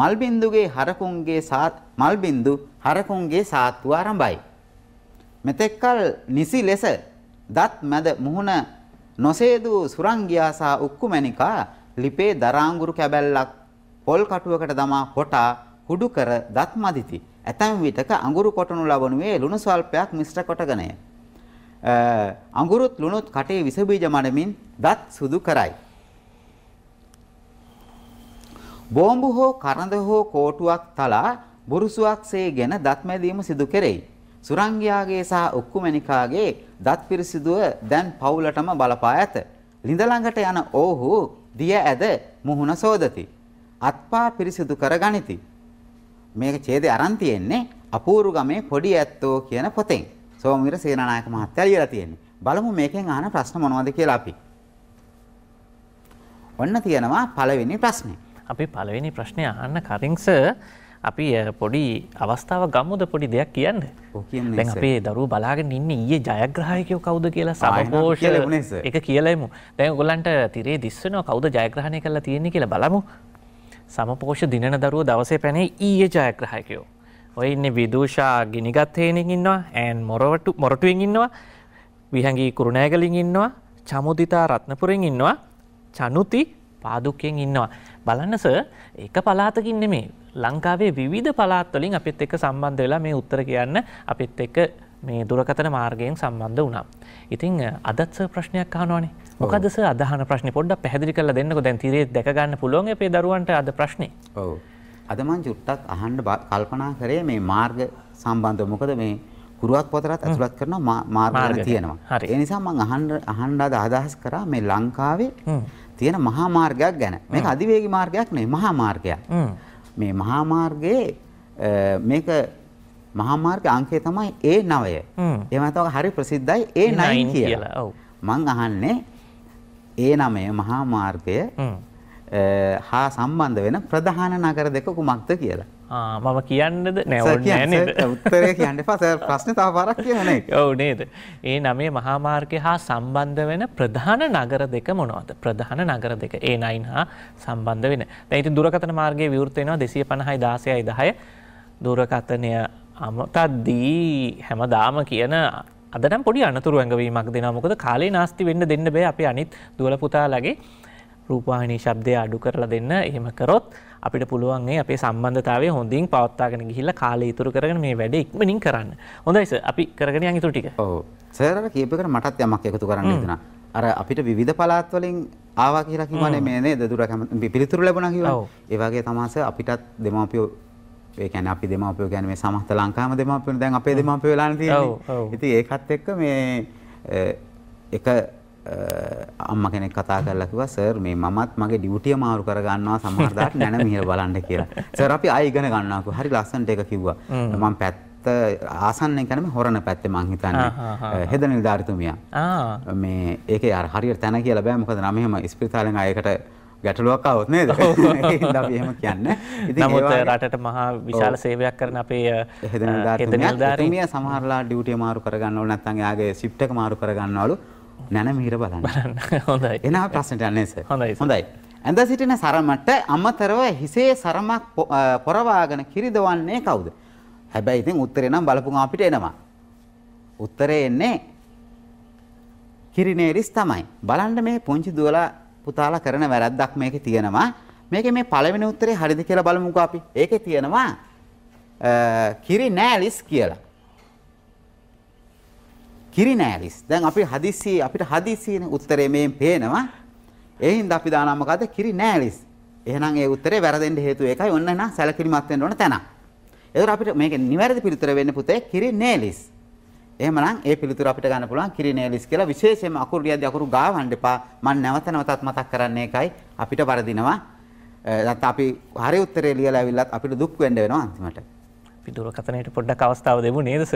මල්බින්දුගේ හරකුන්ගේ සාත් මල්බින්දු හරකුන්ගේ සාත්තු ආරම්භයි. මෙතෙක්කල් නිසි ලෙස දත් මැද මුහුණ නොසේදූ සුරංගියා සහ උක්කුමැණිකා ලිපේ දරාංගුරු කැබැල්ලක් පොල් කටුවකට දමා කොටා කුඩු කර දත් මදිති. ඇතැම් විටක අඟුරු කොටනු ලබනුවේ ලුණු ස්වල්පයක් මිශ්‍ර කොටගෙනය. අඟුරුත් ලුණුත් කටේ විස බීජ මඩමින් දත් සුදු කරයි. බෝම්බු හෝ කරඳ හෝ කෝටුවක් තලා බුරුසුවක්සේ ගෙන දත් මැදීම සිදු කෙරෙයි. සුරංගයාගේ සහ ඔක්කුමැණිකාගේ දත් පිරිසිදුව දැන් පවුලටම බලපා ඇත. ළිඳ ළඟට යන ඕහු දිය ඇද මුහුණ සෝදති. අත්පා පිරිසිදු කරගනිති. මේක ඡේදේ aran තියෙන්නේ අපූරු ගමේ පොඩි ඇත්තෝ කියන පොතෙන්. සෝමවිර සේනානායක මහත්තයා ලියලා තියෙන්නේ. බලමු මේකෙන් අහන ප්‍රශ්න මොනවද කියලා අපි. ඔන්න තියෙනවා පළවෙනි ප්‍රශ්නේ. අපි පළවෙනි ප්‍රශ්නේ අහන්න කරින්ස අපි පොඩි අවස්ථාව ගම්මුද පොඩි දෙයක් කියන්න දැන් අපේ දරු බලාගෙන ඉන්න ඊයේ ජයග්‍රහයකයෝ කවුද කියලා සමഘോഷ එක කියලමු දැන් ඔයගොල්ලන්ට තිරේ දිස්වෙනවා කවුද ජයග්‍රහණය කරලා තියෙන්නේ කියලා බලමු සමഘോഷ දිනන දරුව දවසේ පැනේ ඊයේ ජයග්‍රහයකයෝ ඔය ඉන්නේ විදූෂා ගිනිගත් හේනෙන් ඉන්නවා ඈන් මොරවටු මොරටුවෙන් ඉන්නවා විහඟී කුරුණෑගලින් ඉන්නවා චමුදිතා රත්නපුරෙන් ඉන්නවා චනුති පාදුකෙන් ඉන්නවා බලන්න සර් එක පලාතකින් නෙමේ ලංකාවේ විවිධ පලාත්වලින් අපිත් එක්ක සම්බන්ධ වෙලා මේ උත්තර කියන්න අපිත් එක්ක මේ දුරකතන මාර්ගයෙන් සම්බන්ධ වුණා. ඉතින් අදත්ස ප්‍රශ්නයක් අහනවානේ මොකදස අදහන ප්‍රශ්න පොඩ්ඩ පැහදිි කල දෙන්නක දැන් තිරේ දැකගන්න පුළොන් පේ දරුවන්ට අද ප්‍රශ්නය ඔව අදමන් චුට්ටක් අහන්ඩ කල්පනා කරේ මේ මාර්ග සම්බන්ධ මොකද මේ කුරුවක් පොතරත් ඇතුළත් කරන මාර්ග තියෙනවා ඒ නිසා මං අහන්ඩ අහන්ඩාද අදහස් කරා මේ ලංකාවේ තියෙන මහා මාර්ගයක් ගැන. මේක අධිවේගී මාර්ගයක් නෙවෙයි මහා මාර්ගයක්. මේ මහා මාර්ගයේ මේක මහා මාර්ග අංකය තමයි A9. එහෙම නැත්නම් හරි ප්‍රසිද්ධයි A9 කියලා. ඔව්. මං අහන්නේ A9 මහා මාර්ගය හා සම්බන්ධ වෙන ප්‍රධාන නගර දෙක කුමක්ද කියලා. මම කියන්නද නැව උත්තරය කියන්න පස ප්‍රශ්න තාපාරක් කියන ඔව නේද. ඒ නමේ මහාමාර්ගය හා සම්බන්ධ වෙන ප්‍රධාන නගර දෙක මොනවද. ප්‍රධාන නගර දෙක ඒ නයින් හා සම්බන්ධ වෙන දැයිති දුරකතන මාර්ගගේ විවෘතයෙනවා දෙසිය පණහයි දාසයයි දහය දුරකතනය අමතද්දී හැම දාම කියන අදනම් පොඩි අනතුරු ඇඟවීමක් දෙනමකොද කාලේ නාස්ති වෙන්න දෙන්න බෑ අපි අනිත් දුවල පුතාලගේ රූපවාහිනී ශබ්දය අඩු කරලා දෙන්න එහෙම කරොත් අපිට පුළුවන් මේ අපේ සම්බන්ධතාවය හොඳින් පවත්වාගෙන ගිහිල්ලා කාලය ඉතුරු කරගෙන මේ වැඩේ ඉක්මනින් කරන්න. හොඳයි සර් අපි කරගෙන යන් ඉතුරු ටික. ඔව්. සර් අර කියපේකට මටත් යමක් එකතු කරන්න හිතුණා. අර අපිට විවිධ පළාත් වලින් ආවා කියලා කිව්වනේ මේ නේද දුර කැමති පිළිතුරු ලැබුණා කියලා. ඒ වගේ තමයි අපිටත් දෙමාපියෝ ඒ කියන්නේ අපි දෙමාපියෝ කියන්නේ මේ සමස්ත ලංකාවම දෙමාපියෝ දැන් අපේ දෙමාපියෝ වෙලානේ තියෙන්නේ. ඉතින් ඒකත් එක්ක මේ එක අම්ම කෙනෙක් කතා කරලා කිව්වා සර් මේ මමත් මගේ ඩියුටිය මාරු කර ගන්නවා සමහර දාට නැන මිහිර බලන්න කියලා. සර් අපි ආයෙ ඉගෙන ගන්නවා කිව්වා. හරි ලස්සනට ඒක කිව්වා. මම පැත්ත ආසන්නෙන් කියන්නේ හොරණ පැත්තේ මං හිතන්නේ. හෙද නිලධාරිතුමියා. මේ ඒකේ අර හරියට තැන කියලා බෑ මොකද නම් එහෙම ස්පිරිතාලෙන් ආයෙකට ගැටලුවක් අවුත් නේද එහෙම කියන්න නමුත් රටට මහා විශාල සේවයක් කරන අපේ හෙදනිදාර්මිය සමහරලා ඩියුටිය මාරු කරගන්නවල නැත්නම් යාගේ සිප්ටක මාරු කරගන්නවලු නැනමීර බලන්න බලන්න හොඳයි එන ප්‍රශ්නට යන්නේ සර් හොඳයි හොඳයි ඇඳ සිටින සරමට අමතරව හිසේ සරමක් පොරවාගෙන කිරිදවන්නේ කවුද හැබැයි ඉතින් උත්තරේ නම් බලපුම අපිට එනවා උත්තරේ එන්නේ කිරිනේරිස් තමයි බලන්න මේ පුංචි දුවලා පුතාලා කරන වැරද්දක් මේකේ තියෙනවා මේකේ මේ පළවෙනි උත්තරේ හරිද කියලා බලමුකෝ අපි ඒකේ තියෙනවා කිරි නෑලිස් කියලා කිරිනෑරිස්. දැන් අපි හදිස්සියේ අපිට හදිස්සියනේ උත්තරේ මේෙන් පේනවා. ඒ හින්දා අපි දානවා මොකද්ද? කිරිනෑරිස්. එහෙනම් ඒ උත්තරේ වැරදෙන්න හේතුව ඒකයි. ඔන්න එහෙනම් සැලකිලිමත් වෙන්න ඕන තැන. ඒතර අපිට මේක නිවැරදි පිළිතුර වෙන්න පුතේ කිරිනෑරිස්. එහෙමනම් ඒ පිළිතුර අපිට ගන්න පුළුවන් කිරිනෑරිස් කියලා විශේෂයෙන්ම අකුරු ලියද්දී අකුරු ගාවන්න එපා. මම නැවත නැවතත් මතක් කරන්නේ ඒකයි. අපිට වරදිනවා. නැත්නම් අපි හරි උත්තරේ ලියලා ඇවිල්ලත් අපිට දුක් වෙන්න වෙනවා අන්තිමට. අපි දුරකතනයට පොඩ්ඩක් අවස්ථාව දෙමු නේදස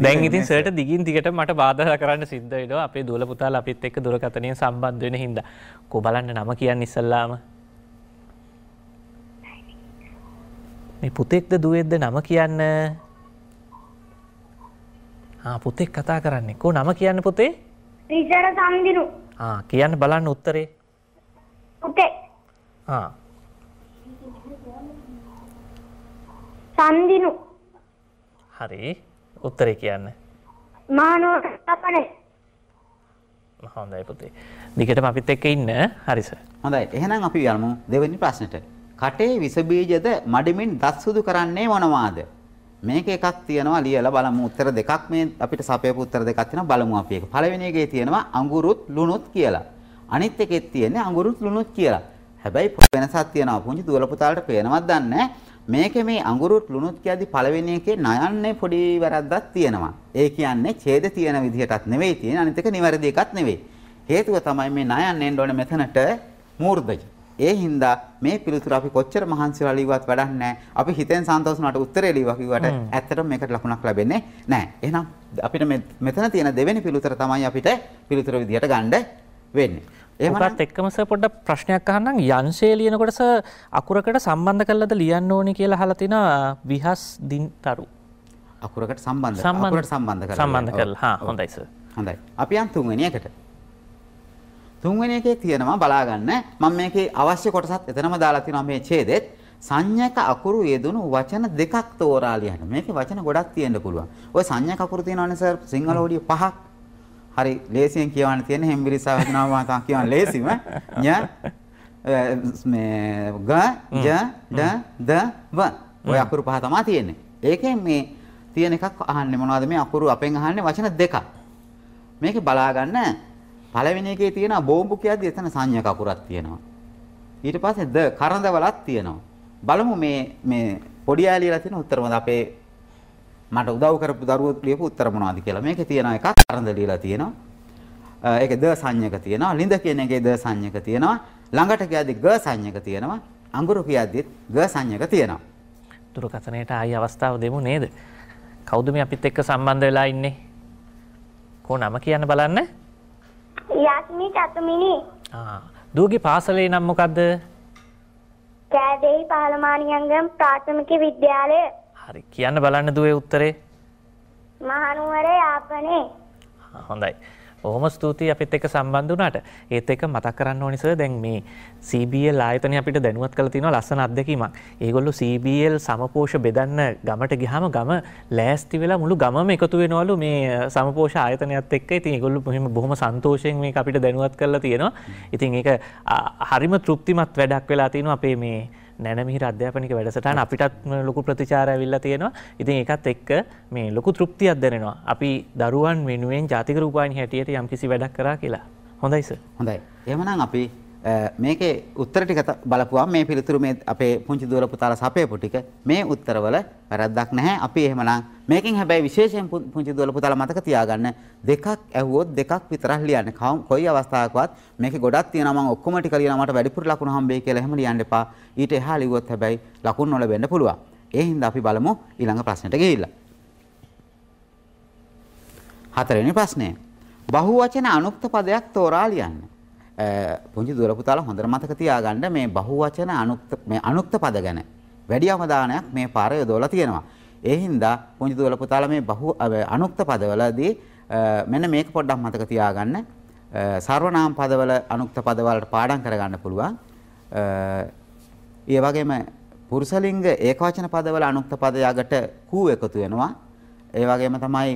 දැන් ඉතින් සට දිගින් දිගට මට බාධහ කරන්න සිද්ධයිට අපේ දුල පුතාල අපිත් එක් දුරකතනය සම්බන්ධ වෙන හිද කො බලන්න නම කියන්න ඉසල්ලාම මේ පුතෙක්ද දුවෙද්ද නම කියන්න පුතෙක් කතා කරන්නේ කෝ නම කියන්න පුතේ ීචර සම්දිරු කියන්න බලන්න උත්තරේ පුතේ සන්දිනු හරි උත්තරේ කියන්න මානෝපනේ හොඳයි පුතේ දිගටම අපිත් එක්ක ඉන්න හරිස හොඳයි එහෙනම් අපි යමු දෙවෙනි ප්‍රශ්නෙට කටේ විස බීජද මඩමින් දත් සුදු කරන්නේ මොනවාද මේක එකක් තියෙනවා ලියලා බලමු උත්තර දෙකක් මේ අපිට සපයපු උත්තර දෙකක් තියෙනවා බලමු අපි ඒක පළවෙනි එකේ තියෙනවා අඟුරුත් ලුණුත් කියලා අනිත් එකේ තියෙන්නේ අඟුරුත් ලුණුත් කියලා හැබැයි වෙනසක් තියෙනවා පුංචි දුවල පුතාලට පේනවත් දන්නේ නැහැ මේකේ මේ අඟුරුත් ලුණුත් කියද්දි පළවෙනි එකේ නයන්නේ පොඩි වැරද්දක් තියෙනවා. ඒ කියන්නේ ඡේද තියෙන විදිහටත් නෙවෙයි තියෙන අනිත් එක නිවැරදි එකක් නෙවෙයි. හේතුව තමයි මේ නයන්නේ ඕන මෙතනට මූර්ධජ. ඒ හින්දා මේ පිළිතුර අපි කොච්චර මහන්සිලා ලිව්වත් වැඩක් නැහැ. අපි හිතෙන් සන්තෝෂ වුණාට උත්තරේ ලිව්වා කිව්වට ඇත්තටම මේකට ලකුණක් ලැබෙන්නේ නැහැ. එහෙනම් අපිට මෙතන තියෙන දෙවෙනි පිළිතුර තමයි අපිට පිළිතුර විදියට ගන්න වෙන්නේ. ඒකත් එක්කම සර් පොඩ්ඩක් ප්‍රශ්නයක් අහන්නම් යන්ෂේ ලියනකොට සර් අකුරකට සම්බන්ධ කරලාද ලියන්න ඕනේ කියලා අහලා තිනා විහස් දින්තරු අකුරකට සම්බන්ධ අකුරකට සම්බන්ධ කරලා සම්බන්ධ කරලා හා හොඳයි සර් හොඳයි අපි යන් තුන්වෙනි එකට තුන්වෙනි එකේ තියෙනවා බලා ගන්න මම මේකේ අවශ්‍ය කොටසත් එතනම දාලා තියෙනවා මේ ඡේදෙත් සංඥක අකුරු යෙදුණු වචන දෙකක් තෝරා ලියන්න මේකේ වචන ගොඩක් තියෙන්න පුළුවන් ඔය සංඥක අකුරු තියෙනවනේ සර් සිංහල ඔඩිය පහක් හරි ලේසියෙන් කියවන්න තියෙන හෙම්බිරිසා වේදනාව මා තා කියවන්න ලේසිම ඤ මේ ග ජ ඩ ද ව ඔය අකුරු පහ තමයි තියෙන්නේ. ඒකෙන් මේ තියෙන එකක් අහන්නේ මොනවද මේ අකුරු අපෙන් අහන්නේ වචන දෙකක්. මේක බලා ගන්න පළවෙනි එකේ තියෙන බෝම්බු කියද්දි එතන සංඥා කකුරක් තියෙනවා. ඊට පස්සේ ද කරඳවලක් තියෙනවා. බලමු මේ මේ පොඩි යාලියලා තියෙන උත්තරමද අපේ මට උදව් කරපු දරුවෝ ලියපු උත්තර මොනවද කියලා. මේකේ තියෙන එකක් අරඳ ලියලා තියෙනවා. ඒකේ ද සංඥක තියෙනවා. ලිඳ කියන එකේ ද සංඥක තියෙනවා. ළඟට කියද්දි ග සංඥක තියෙනවා. අඟුරු කියද්දි ග සංඥක තියෙනවා. දුරකථනයට ආයි අවස්ථාව දෙමු නේද? කවුද මේ අපිත් එක්ක සම්බන්ධ වෙලා ඉන්නේ? කෝ නම කියන්න බලන්න. යාස්මී චතුමිනි. ආ දුවගේ පාසලේ නම මොකද්ද? කෑදෙහි පාලමානියංගම් ප්‍රාථමික විද්‍යාලය. හරි කියන්න බලන්න දුවේ උත්තරේ මහනුවරේ යාපනේ හොඳයි ඔහොම ස්තුතියි අපිත් එක්ක සම්බන්ධ වුණාට ඒත් එක්ක මතක් කරන්න ඕනි සර් දැන් මේ CBL ආයතනය අපිට දැනුවත් කරලා තියෙනවා ලස්සන අත්දැකීමක්. ඒගොල්ලෝ CBL සමපෝෂ බෙදන්න ගමට ගියාම ගම ලෑස්ති වෙලා මුළු ගමම එකතු වෙනවලු මේ සමපෝෂ ආයතනයත් එක්ක. ඉතින් ඒගොල්ලෝ මෙහෙම බොහොම සන්තෝෂයෙන් මේක අපිට දැනුවත් කරලා තියෙනවා. ඉතින් ඒක හරිම තෘප්තිමත් වැඩක් වෙලා තිනවා අපේ මේ නැනමිහිර අධ්‍යාපනික වැඩසටහන අපිටත් ලොකු ප්‍රතිචාර ඇවිල්ලා තියෙනවා. ඉතින් ඒකත් එක්ක මේ ලොකු තෘප්තියක් දැනෙනවා. අපි දරුවන් වෙනුවෙන් ජාතික රූපවාහිනිය හැටියට යම්කිසි වැඩක් කරා කියලා. හොඳයි සර්. හොඳයි. එහෙමනම් අපි මේකේ උත්තර ටික බලපුවාම මේ පිළිතුරු මේ අපේ පුංචි දුවල පුතාලා සපයපු ටික මේ උත්තරවල වැරද්දක් නැහැ. අපි එහෙමනම් මේකෙන් හැබැයි විශේෂයෙන් පුංචි දුවල පුතාලා මතක තියාගන්න දෙකක් ඇහුවොත් දෙකක් විතරක් ලියන්න. කොයි අවස්ථාවකවත් මේකේ ගොඩක් තියෙනවා මම ඔක්කොම ටික ලියනවා මට වැඩිපුර ලකුණු හම්බෙයි කියලා එහෙම ලියන්න එපා. ඊට එහා ලිව්වොත් හැබැයි ලකුණු නොලැබෙන්න පුළුවන්. ඒ හින්දා අපි බලමු ඊළඟ ප්‍රශ්නෙට ගිහිල්ලා. හතරවෙනි ප්‍රශ්නය. බහුවචන අනුක්ත පදයක් තෝරා ලියන්න. පුංචි දුර පුතාලා හොඳට මතක තියාගන්න මේ බහුවචන අනුක්ත මේ අනුක්ත පද ගැන වැඩි අවධානයක් මේ පාරේ යොදවලා තියෙනවා. ඒ හින්දා පුංචි දුර පුතාලා මේ බහු අනුක්ත පදවලදී මෙන්න මේක පොඩ්ඩක් මතක තියාගන්න. සර්වනාම පදවල අනුක්ත පදවලට පාඩම් කරගන්න පුළුවන්. ඒ වගේම පුරුෂලිංග ඒකවචන පදවල අනුක්ත පදයකට කූ එකතු වෙනවා. ඒ වගේම තමයි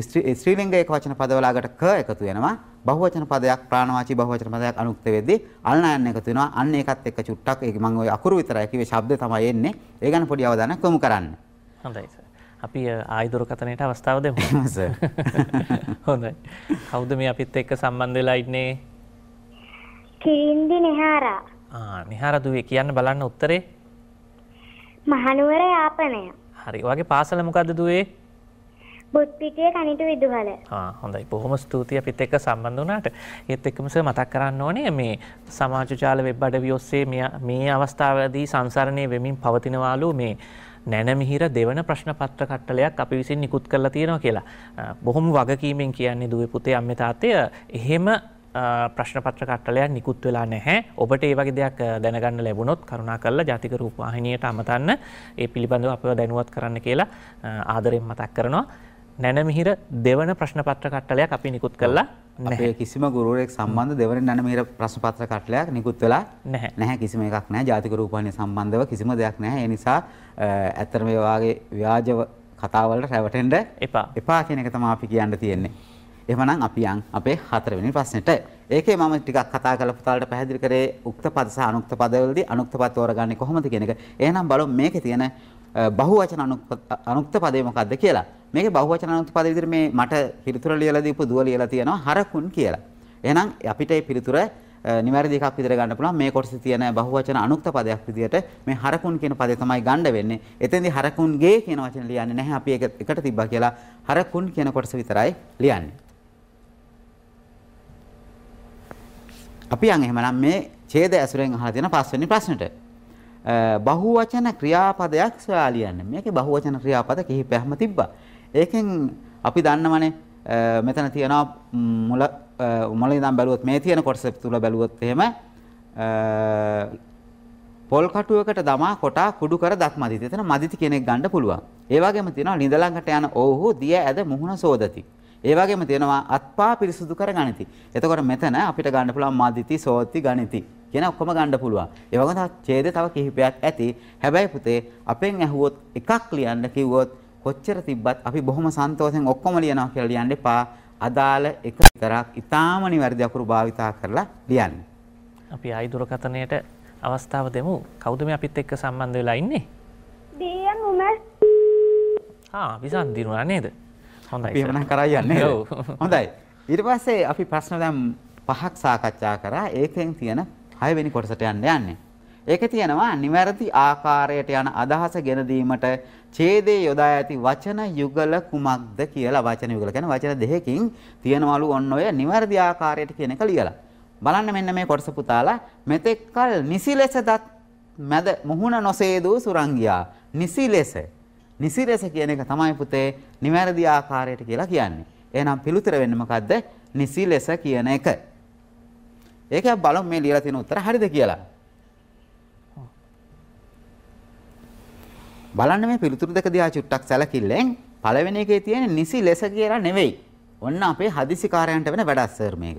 ස්ත්‍රී ලිංග ඒකවචන පදවලකට ක එකතු වෙනවා. බහුවචන පදයක් ප්‍රාණවාචී බහුවචන පදයක් අනුක්ත වෙද්දී අල්නයන් එකතු වෙනවා. අන්න ඒකත් එක්ක චුට්ටක් ඒක මම ওই අකුරු විතරයි කිව්වේ ශබ්ද තමයි එන්නේ. ඒ ගැන පොඩි අවධානයක් යොමු කරන්න. හොඳයි සර්. අපි uh, ආයුදුරකතනයට අවස්ථාව දෙමු. සර්. හොඳයි. කවුද මේ අපිත් එක්ක සම්බන්ධ වෙලා ඉන්නේ? කිරින්දි නිහාරා. ආ නිහාරා දුවේ කියන්න බලන්න උත්තරේ. මහනුවර යාපනය. හරි. ඔයාගේ පාසල මොකද්ද දුවේ? බුත්පිටිය කනිට විදුහල හොඳයි බොහොම ස්තුතිය අපිත් එක්ක සම්බන්ධ වුණාට ඒත් එක්කමස මතක් කරන්න ඕනේ මේ සමාජජාල වෙබ් අඩවි ඔස්සේ මේ අවස්ථාවදී සංසරණය වෙමින් පවතිනවාලු මේ නැනමිහිර දෙවන ප්‍රශ්න පත්‍ර කට්ටලයක් අපි විසින් නිකුත් කරලා තියෙනවා කියලා. බොහොම වගකීමෙන් කියන්නේ දුවේ පුතේ අම්මේ තාත්තේ එහෙම ප්‍රශ්න පත්‍ර කට්ටලයක් නිකුත් වෙලා නැහැ. ඔබට ඒ වගේ දෙයක් දැනගන්න ලැබුණොත් කරුණා කරලා ජාතික රූපවාහිනියට අමතන්න ඒ පිළිබඳව අපව දැනුවත් කරන්න කියලා ආදරෙන් මතක් කරනවා. නැනමිහිර දෙවන ප්‍රශ්න පත්‍ර කට්ටලයක් අපි නිකුත් කළා නැහැ. කිසිම ගුරුවරයෙක් සම්බන්ධ දෙවන නැනමිහිර ප්‍රශ්න පත්‍ර කට්ටලයක් නිකුත් වෙලා නැහැ. නැහැ කිසිම එකක් නැහැ. ජාතික රූපවාහිනිය සම්බන්ධව කිසිම දෙයක් නැහැ. ඒ නිසා ඇත්තටම මේ වාගේ ව්‍යාජ කතා වලට රැවටෙන්න එපා. එපා කියන එක තමයි අපි කියන්න තියෙන්නේ. එහෙමනම් අපි යන් අපේ හතරවෙනි ප්‍රශ්නෙට. ඒකේ මම ටිකක් කතා කරලා පුතාලට පැහැදිලි කරේ උක්ත පද සහ අනුක්ත පදවලදී අනුක්ත පද තෝරගන්නේ කොහොමද කියන එක. එහෙනම් බලමු මේකේ තියෙන බහුවචන අනුක්ත පදේ මොකක්ද කියලා. මේකේ බහුවචන අනුක්ත පද විදිහට මේ මට පිළිතුර ලියලා දීපු දුව ලියලා තියෙනවා හරකුන් කියලා. එහෙනම් අපිට මේ පිළිතුර නිවැරදි එකක් විතර ගන්න පුළුවන් මේ කොටසේ තියෙන බහුවචන අනුක්ත පදයක් විදිහට මේ හරකුන් කියන පදේ තමයි ගන්න වෙන්නේ. එතෙන්දී හරකුන්ගේ කියන වචන ලියන්නේ නැහැ. අපි ඒක එකට තිබ්බා කියලා හරකුන් කියන කොටස විතරයි ලියන්නේ. අපි යන් එහෙමනම් මේ ඡේද ඇසුරෙන් අහලා තියෙන පස්වෙනි ප්‍රශ්නෙට. බහුවචන ක්‍රියාපදයක් සොයා ලියන්න. මේකේ බහුවචන ක්‍රියාපද කිහිපයක්ම තිබ්බා. ඒකෙන් අපි දන්නවනේ මෙතන තියෙනවා මුල මුල ඉඳන් බැලුවොත් මේ තියෙන කොටස තුල බැලුවොත් එහෙම පොල් කටුවකට දමා කොටා කුඩු කර දක්මදිත. එතන මදිති කෙනෙක් ගන්න පුළුවන්. ඒ වගේම තියෙනවා ළිඳ ළඟට යන ඕහු දිය ඇද මුහුණ සෝදති. ඒ වගේම තියෙනවා අත්පා පිරිසුදු කර ගණිති. එතකොට මෙතන අපිට ගන්න පුළුවන් මදිති, සෝති, ගණිති. කියන ඔක්කොම ගන්න පුළුවන්. ඒ වගේම තව ඡේද තව කිහිපයක් ඇති. හැබැයි පුතේ අපෙන් ඇහුවොත් එකක් ලියන්න කිව්වොත් කොච්චර තිබ්බත් අපි බොහොම සන්තෝෂෙන් ඔක්කොම ලියනවා කියලා ලියන්න එපා. අදාළ එක විතරක් ඊටාම නිවැරදි අකුරු භාවිතා කරලා ලියන්න. අපි ආයි දුරකථනයට අවස්ථාව දෙමු. කවුද මේ අපිත් එක්ක සම්බන්ධ වෙලා ඉන්නේ? දියන් උම. ආ විසන් දිනුනා නේද? හොඳයි. අපි එමනම් කරා යන්නේ. ඔව්. හොඳයි. ඊට පස්සේ අපි ප්‍රශ්න දැන් පහක් සාකච්ඡා කරා. ඒකෙන් තියෙන 6 වෙනි කොටසට යන්න යන්නේ. ඒකේ තියෙනවා නිවැරදි ආකාරයට යන අදහස ගෙන දීමට ඡේදයේ යොදා ඇති වචන යුගල කුමක්ද කියලා වචන යුගල කියන්නේ වචන දෙකකින් තියෙනවලු ඔන්න ඔය නිවැරදි ආකාරයට කියන එක ලියලා. බලන්න මෙන්න මේ කොටස පුතාලා මෙතෙක්කල් නිසි ලෙස දත් මැද මුහුණ නොසේදූ සුරංගියා. නිසි ලෙස. නිසි ලෙස කියන එක තමයි පුතේ නිවැරදි ආකාරයට කියලා කියන්නේ. එහෙනම් පිළිතුර වෙන්නේ මොකද්ද? නිසි ලෙස කියන එක. ඒක බලමු මේ ලියලා තියෙන උත්තර හරිද කියලා. බලන්න මේ පිළිතුරු දෙක දිහා චුට්ටක් සැලකිල්ලෙන් පළවෙනි එකේ තියෙන නිසි ලෙස කියලා නෙවෙයි. ඔන්න අපේ හදිසිකාරයන්ට වෙන වැඩක් සර් මේක.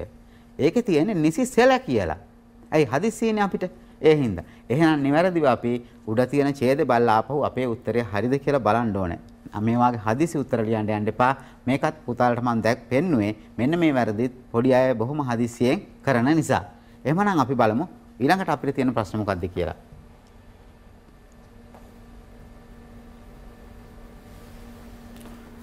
ඒකේ තියෙන නිසි සෙල කියලා. ඇයි හදිසියනේ අපිට ඒ හින්දා. එහෙනම් නිවැරදිව අපි උඩ තියෙන ඡේද බලලා ආපහු අපේ උත්තරය හරිද කියලා බලන්න ඕනේ. මේ වාගේ හදිසි උත්තර ලියන්න යන්න එපා. මේකත් පුතාලට මම දැක් පෙන්නුවේ මෙන්න මේ වැරදිත් පොඩි අය බොහොම හදිසියෙන් කරන නිසා. එහෙමනම් අපි බලමු ඊළඟට අපිට තියෙන ප්‍රශ්න මොකක්ද කියලා.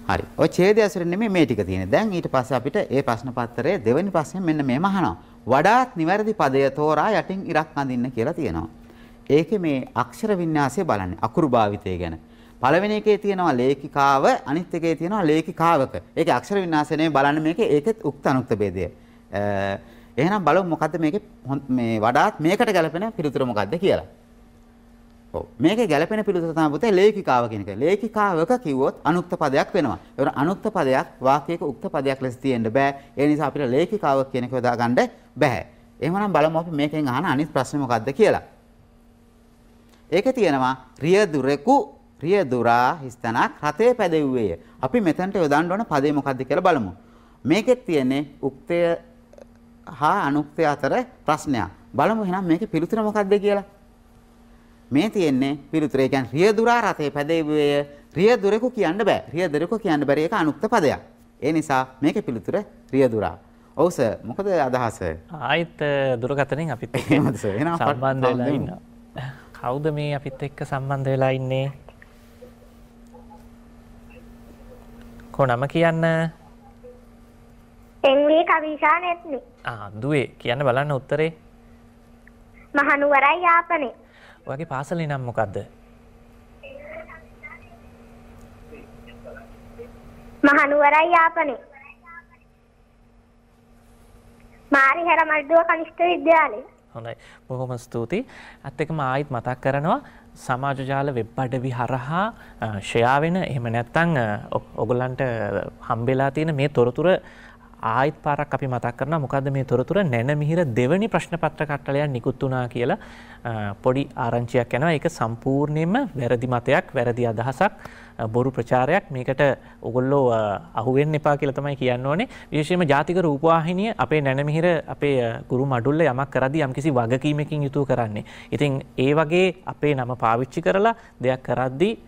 හරි. ඔය ඡේදය ඇසුරෙන් නෙමෙයි මේ ටික තියෙන්නේ. දැන් ඊට පස්සේ අපිට ඒ ප්‍රශ්න පත්‍රයේ දෙවෙනි ප්‍රශ්නේ මෙන්න මේම අහනවා. වඩාත් නිවැරදි පදය තෝරා යටින් ඉරක් අඳින්න කියලා තියෙනවා. ඒකේ මේ අක්ෂර වින්‍යාසය බලන්නේ අකුරු භාවිතය ගැන. පළවෙනි එකේ තියෙනවා ලේඛිකාව අනිත් එකේ තියෙනවා ලේඛිකාවක. ඒකේ අක්ෂර වින්‍යාසය නෙමෙයි බලන්නේ මේකේ ඒකෙත් උක්ත අනුක්ත ભેදය. එහෙනම් බලමු මොකද්ද මේකේ මේ වඩාත් මේකට ගැලපෙන පිළිතුර මොකද්ද කියලා. ඔව් මේකේ ගැලපෙන පිළිතුර තමයි පුතේ ලේඛිකාව කියන එක. ලේඛිකාවක කිව්වොත් අනුක්ත පදයක් වෙනවා. ඒවර අනුක්ත පදයක් වාක්‍යයක උක්ත පදයක් ලෙස තියෙන්න බෑ. ඒ නිසා අපිට ලේඛිකාව කියන එක යොදාගන්න බෑ. එහෙනම් බලමු අපි මේකෙන් අහන අනිත් ප්‍රශ්නේ මොකද්ද කියලා. ඒකේ තියෙනවා රියදුරෙකු රියදුරා හිස්තනක් රතේ පැදෙව්වේය. අපි මෙතනට යොදන්න ඕන පදේ මොකක්ද කියලා බලමු. මේකෙත් තියෙන්නේ උක්තය හා අනුක්තය අතර ප්‍රශ්නයක්. බලමු එහෙනම් මේකේ පිළිතුර මොකක්ද කියලා. මේ තියෙන්නේ පිළිතුර. ඒ කියන්නේ රියදුරා රතේ පැදෙව්වේය. රියදුරෙකු කියන්න බෑ. රියදුරෙකු කියන්න බැරි එක අනුක්ත පදයක්. ඒ නිසා මේකේ පිළිතුර රියදුරා. ඔව් සර් මොකද අදහස? ආයෙත් දුරකතනෙන් අපිත් එක්ක සම්බන්ධ වෙලා ඉන්නවා. කවුද මේ අපිත් එක්ක සම්බන්ධ වෙලා ඉන්නේ? කෝ නම කියන්න එන්වී කවිශා නැත්න ආදුවේ කියන්න බලන්න උත්තරේ මහනුවරයි යාපනේ ඔයගේ පාසලේ නම් මොකක්ද මහනුවරයි යාපනේ මාරිහැර මල්දුව කනිෂ්ඨ විද්‍යාලය හොඳයි බොහොම ස්තුතියි අත් එකම ආයිත් මතක් කරනවා සමාජජාල වෙබ් අඩවි හරහා ශ්‍රයාවෙන එහෙම නැත්තං ඔගොලන්ට හම්බෙලා තියෙන මේ තොරතුර ආයිත් පාරක් අපි මතක් කරන මොකද මේ තොරතුර නැන මිහිර දෙවැනි ප්‍රශ්න පත්‍ර කට්ටලයක් නිකුත් වනා කියලා පොඩි ආරංචියක් යනවා එක සම්පූර්ණයෙන්ම වැරදි මතයක් වැරදි අදහසක් බොරු ප්‍රචාරයක් මේකට ඔගොල්ලෝ අහුවෙන් එපා කියලා තමයි කියන්න ඕනේ. විශේෂයෙන්ම ජාතික රූපවාහිනිය අපේ නැනමිහිර අපේ ගුරු මඩුල්ල යමක් කරද්දී යම්කිසි වගකීමකින් යුතුව කරන්නේ. ඉතින් ඒ වගේ අපේ නම පාවිච්චි කරලා දෙයක් කරද්දී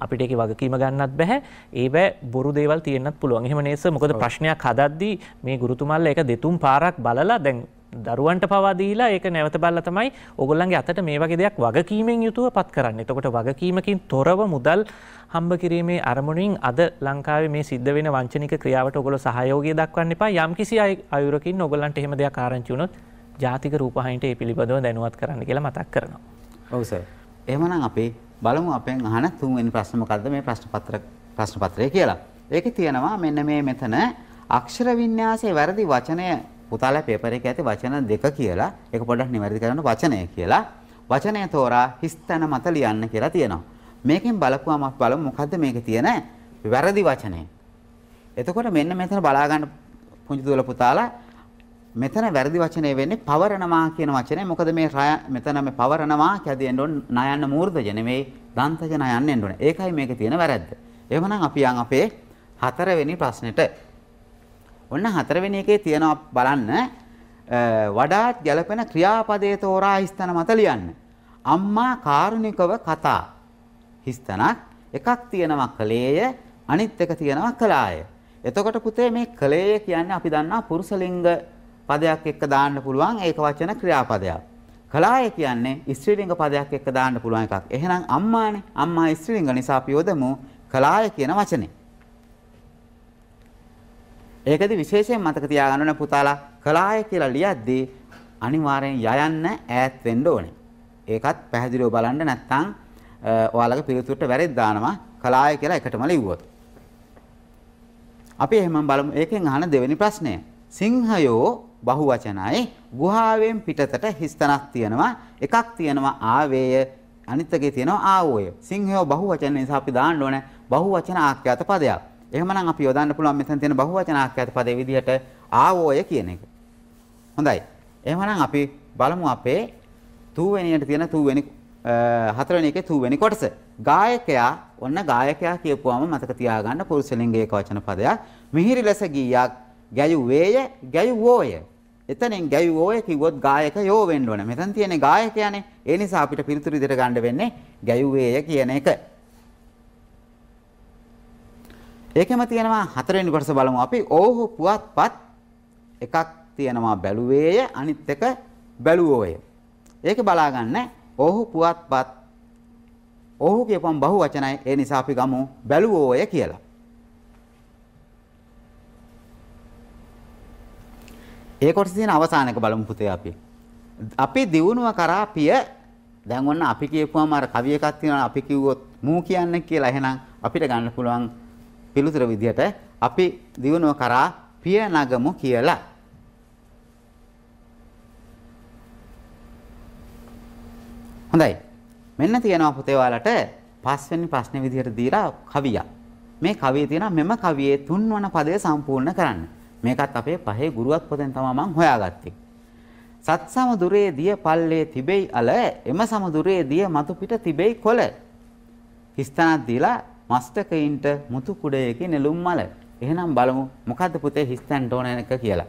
අපිට ඒක වගකීම ගන්නත් බෑ ඒ බෑ බොරු දේවල් තියෙන්නත් පුළුවන්. එහෙම නේස මොකද ප්‍රශ්නයක් හදද්දී මේ ගුරුතුමල්ලා ඒක දෙතුන් පාරක් බලලා දැන් දරුවන්ට පවාදීලා ඒක නැවත බල්ල තමයි ඔගොල්ලන්ගේ අතට මේ වගේ දෙයක් වගකීමෙන් යුතුව පත් කරන්න එතකොට වගකීමකින් තොරව මුදල් හම්බ කිරීමේ අරමුණින් අද ලංකාවේ මේ සිද්ධ වෙන වංචනික ක්‍රියාවට ඔගොල සහයෝගය දක්වන්න එපා යම් කිසි අයුරකින් ඔගොල්ලන්ට එහෙම දෙයක් ආරංචි වුණොත් ජාතික රූපහානිට ඒ පිළිබඳව දැනුවත් කරන්න කියලා මතක් කරනවා. ඔව් සර්. එහෙමනම් අපි බලමු අපෙන් අහන තුන්වෙනි ප්‍රශ්න මොකද්ද මේ ප්‍රශ්න පත්‍ර ප්‍රශ්න පත්‍රය කියලා. ඒකේ තියෙනවා මෙන්න මේ මෙතන අක්ෂර වින්‍යාසයේ වැරදි වචනය පුතාලා පේපර් එකේ ඇති වචන දෙක කියලා ඒක පොඩ්ඩක් නිවැරදි කරන්න වචනය කියලා වචනය තෝරා හිස්තන මත ලියන්න කියලා තියෙනවා. මේකෙන් බලපුවාම අපි බලමු මොකද්ද මේකේ තියෙන වැරදි වචනය. එතකොට මෙන්න මෙතන බලා ගන්න පුංචි දුවල පුතාලා මෙතන වැරදි වචනේ වෙන්නේ පවරනවා කියන වචනේ. මොකද මේ මෙතන මේ පවරනවා කියදෙන්න ඕන නයන්න මූර්ධජ නෙමෙයි දන්තජ නයන්න එන්න ඕනේ. ඒකයි මේකේ තියෙන වැරද්ද. එහෙමනම් අපි යන් අපේ හතරවෙනි ප්‍රශ්නෙට ඔන්න හතරවෙනි එකේ තියෙනවා බලන්න වඩාත් ගැළපෙන ක්‍රියාපදයේ තෝරා හිස්තන මත ලියන්න. අම්මා කාරුණිකව කතා හිස්තනක් එකක් තියෙනවා කලේය අනිත් එක තියෙනවා කලාය. එතකොට පුතේ මේ කලේය කියන්නේ අපි දන්නා පුරුෂ ලිංග පදයක් එක්ක දාන්න පුළුවන් ඒක වචන ක්‍රියාපදයක්. කලාය කියන්නේ ස්ත්‍රීලිංග පදයක් එක්ක දාන්න පුළුවන් එකක්. එහෙනම් අම්මානේ. අම්මා ස්ත්‍රීලිංග නිසා අපි යොදමු කලාය කියන වචනේ. ඒකදී විශේෂයෙන් මතක තියාගන්න ඕනේ පුතාලා කලාය කියලා ලියද්දී අනිවාර්යෙන් යයන්න ඈත් වෙන්න ඕනේ. ඒකත් පැහැදිලිව බලන්න නැත්නම් ඔයාලගේ පිළිතුරට වැරදි දානවා කලාය කියලා එකටම ලිව්වොත්. අපි එහෙනම් බලමු ඒකෙන් අහන දෙවෙනි ප්‍රශ්නය. සිංහයෝ බහුවචනයි ගුහාවෙන් පිටතට හිස්තනක් තියෙනවා එකක් තියෙනවා ආවේය අනිත් එකේ තියෙනවා ආවෝය සිංහයෝ බහුවචන නිසා අපි දාන්න ඕනේ බහුවචන ආඛ්‍යාත පදයක් එහෙමනම් අපි යොදන්න පුළුවන් මෙතන තියෙන බහුවචනාර්ථයත් පදේ විදිහට ආවෝය කියන එක. හොඳයි. එහෙමනම් අපි බලමු අපේ තුවෙනියට තියෙන තුවෙනි හතරවෙනි එකේ තුවෙනි කොටස. ගායකයා ඔන්න ගායකයා කියපුවාම මතක තියාගන්න පුරුෂ ලිංගයක වචන පදයක්. මිහිරි ලෙස ගීයක් ගැයුවේය ගැයුවෝය. එතනින් ගැයුවෝය කිව්වොත් ගායකයෝ වෙන්න ඕන. මෙතන තියෙන ගායකයානේ. ඒ නිසා අපිට පිළිතුරු ඉදිරියට ගන්න වෙන්නේ ගැයුවේය කියන එක. ඒකෙම තියෙනවා හතරවෙනි කොටස බලමු අපි ඕහු පුවත්පත් එකක් තියෙනවා බැලුවේය අනිත් එක බැලුවෝය ඒක බලා ගන්න ඕහු පුවත්පත් ඕහු කියපම් බහු වචනයි ඒ නිසා අපි ගමු බැලුවෝය කියලා ඒ කොටස තියෙන අවසාන එක බලමු පුතේ අපි අපි දියුණුව කරා පිය දැන් ඔන්න අපි කියපුවාම අර කවි එකක් තියෙනවා අපි කිව්වොත් මූ කියන්නේ කියලා එහෙනම් අපිට ගන්න පුළුවන් පිළිතුර විදිහට අපි දිනුව කරා පිය නගමු කියලා. හොඳයි. මෙන්න තියෙනවා පුතේ ඔයාලට පස්වෙනි ප්‍රශ්නේ විදිහට දීලා කවියක්. මේ කවියේ තියෙන මෙම කවියේ තුන්වන පදය සම්පූර්ණ කරන්න. මේකත් අපේ පහේ ගුරුවත් පොතෙන් තමයි මම හොයාගත්තේ. සත් සමුදුරේ දිය පල්ලේ තිබෙයි අල එම සමුදුරේ දිය මතු පිට තිබෙයි කොළ. හිස්තනක් දීලා මස්තකයින්ට මුතු කුඩයක නෙළුම් මල. එහෙනම් බලමු මොකද්ද පුතේ හිස්තැන්ට ඕන එක කියලා.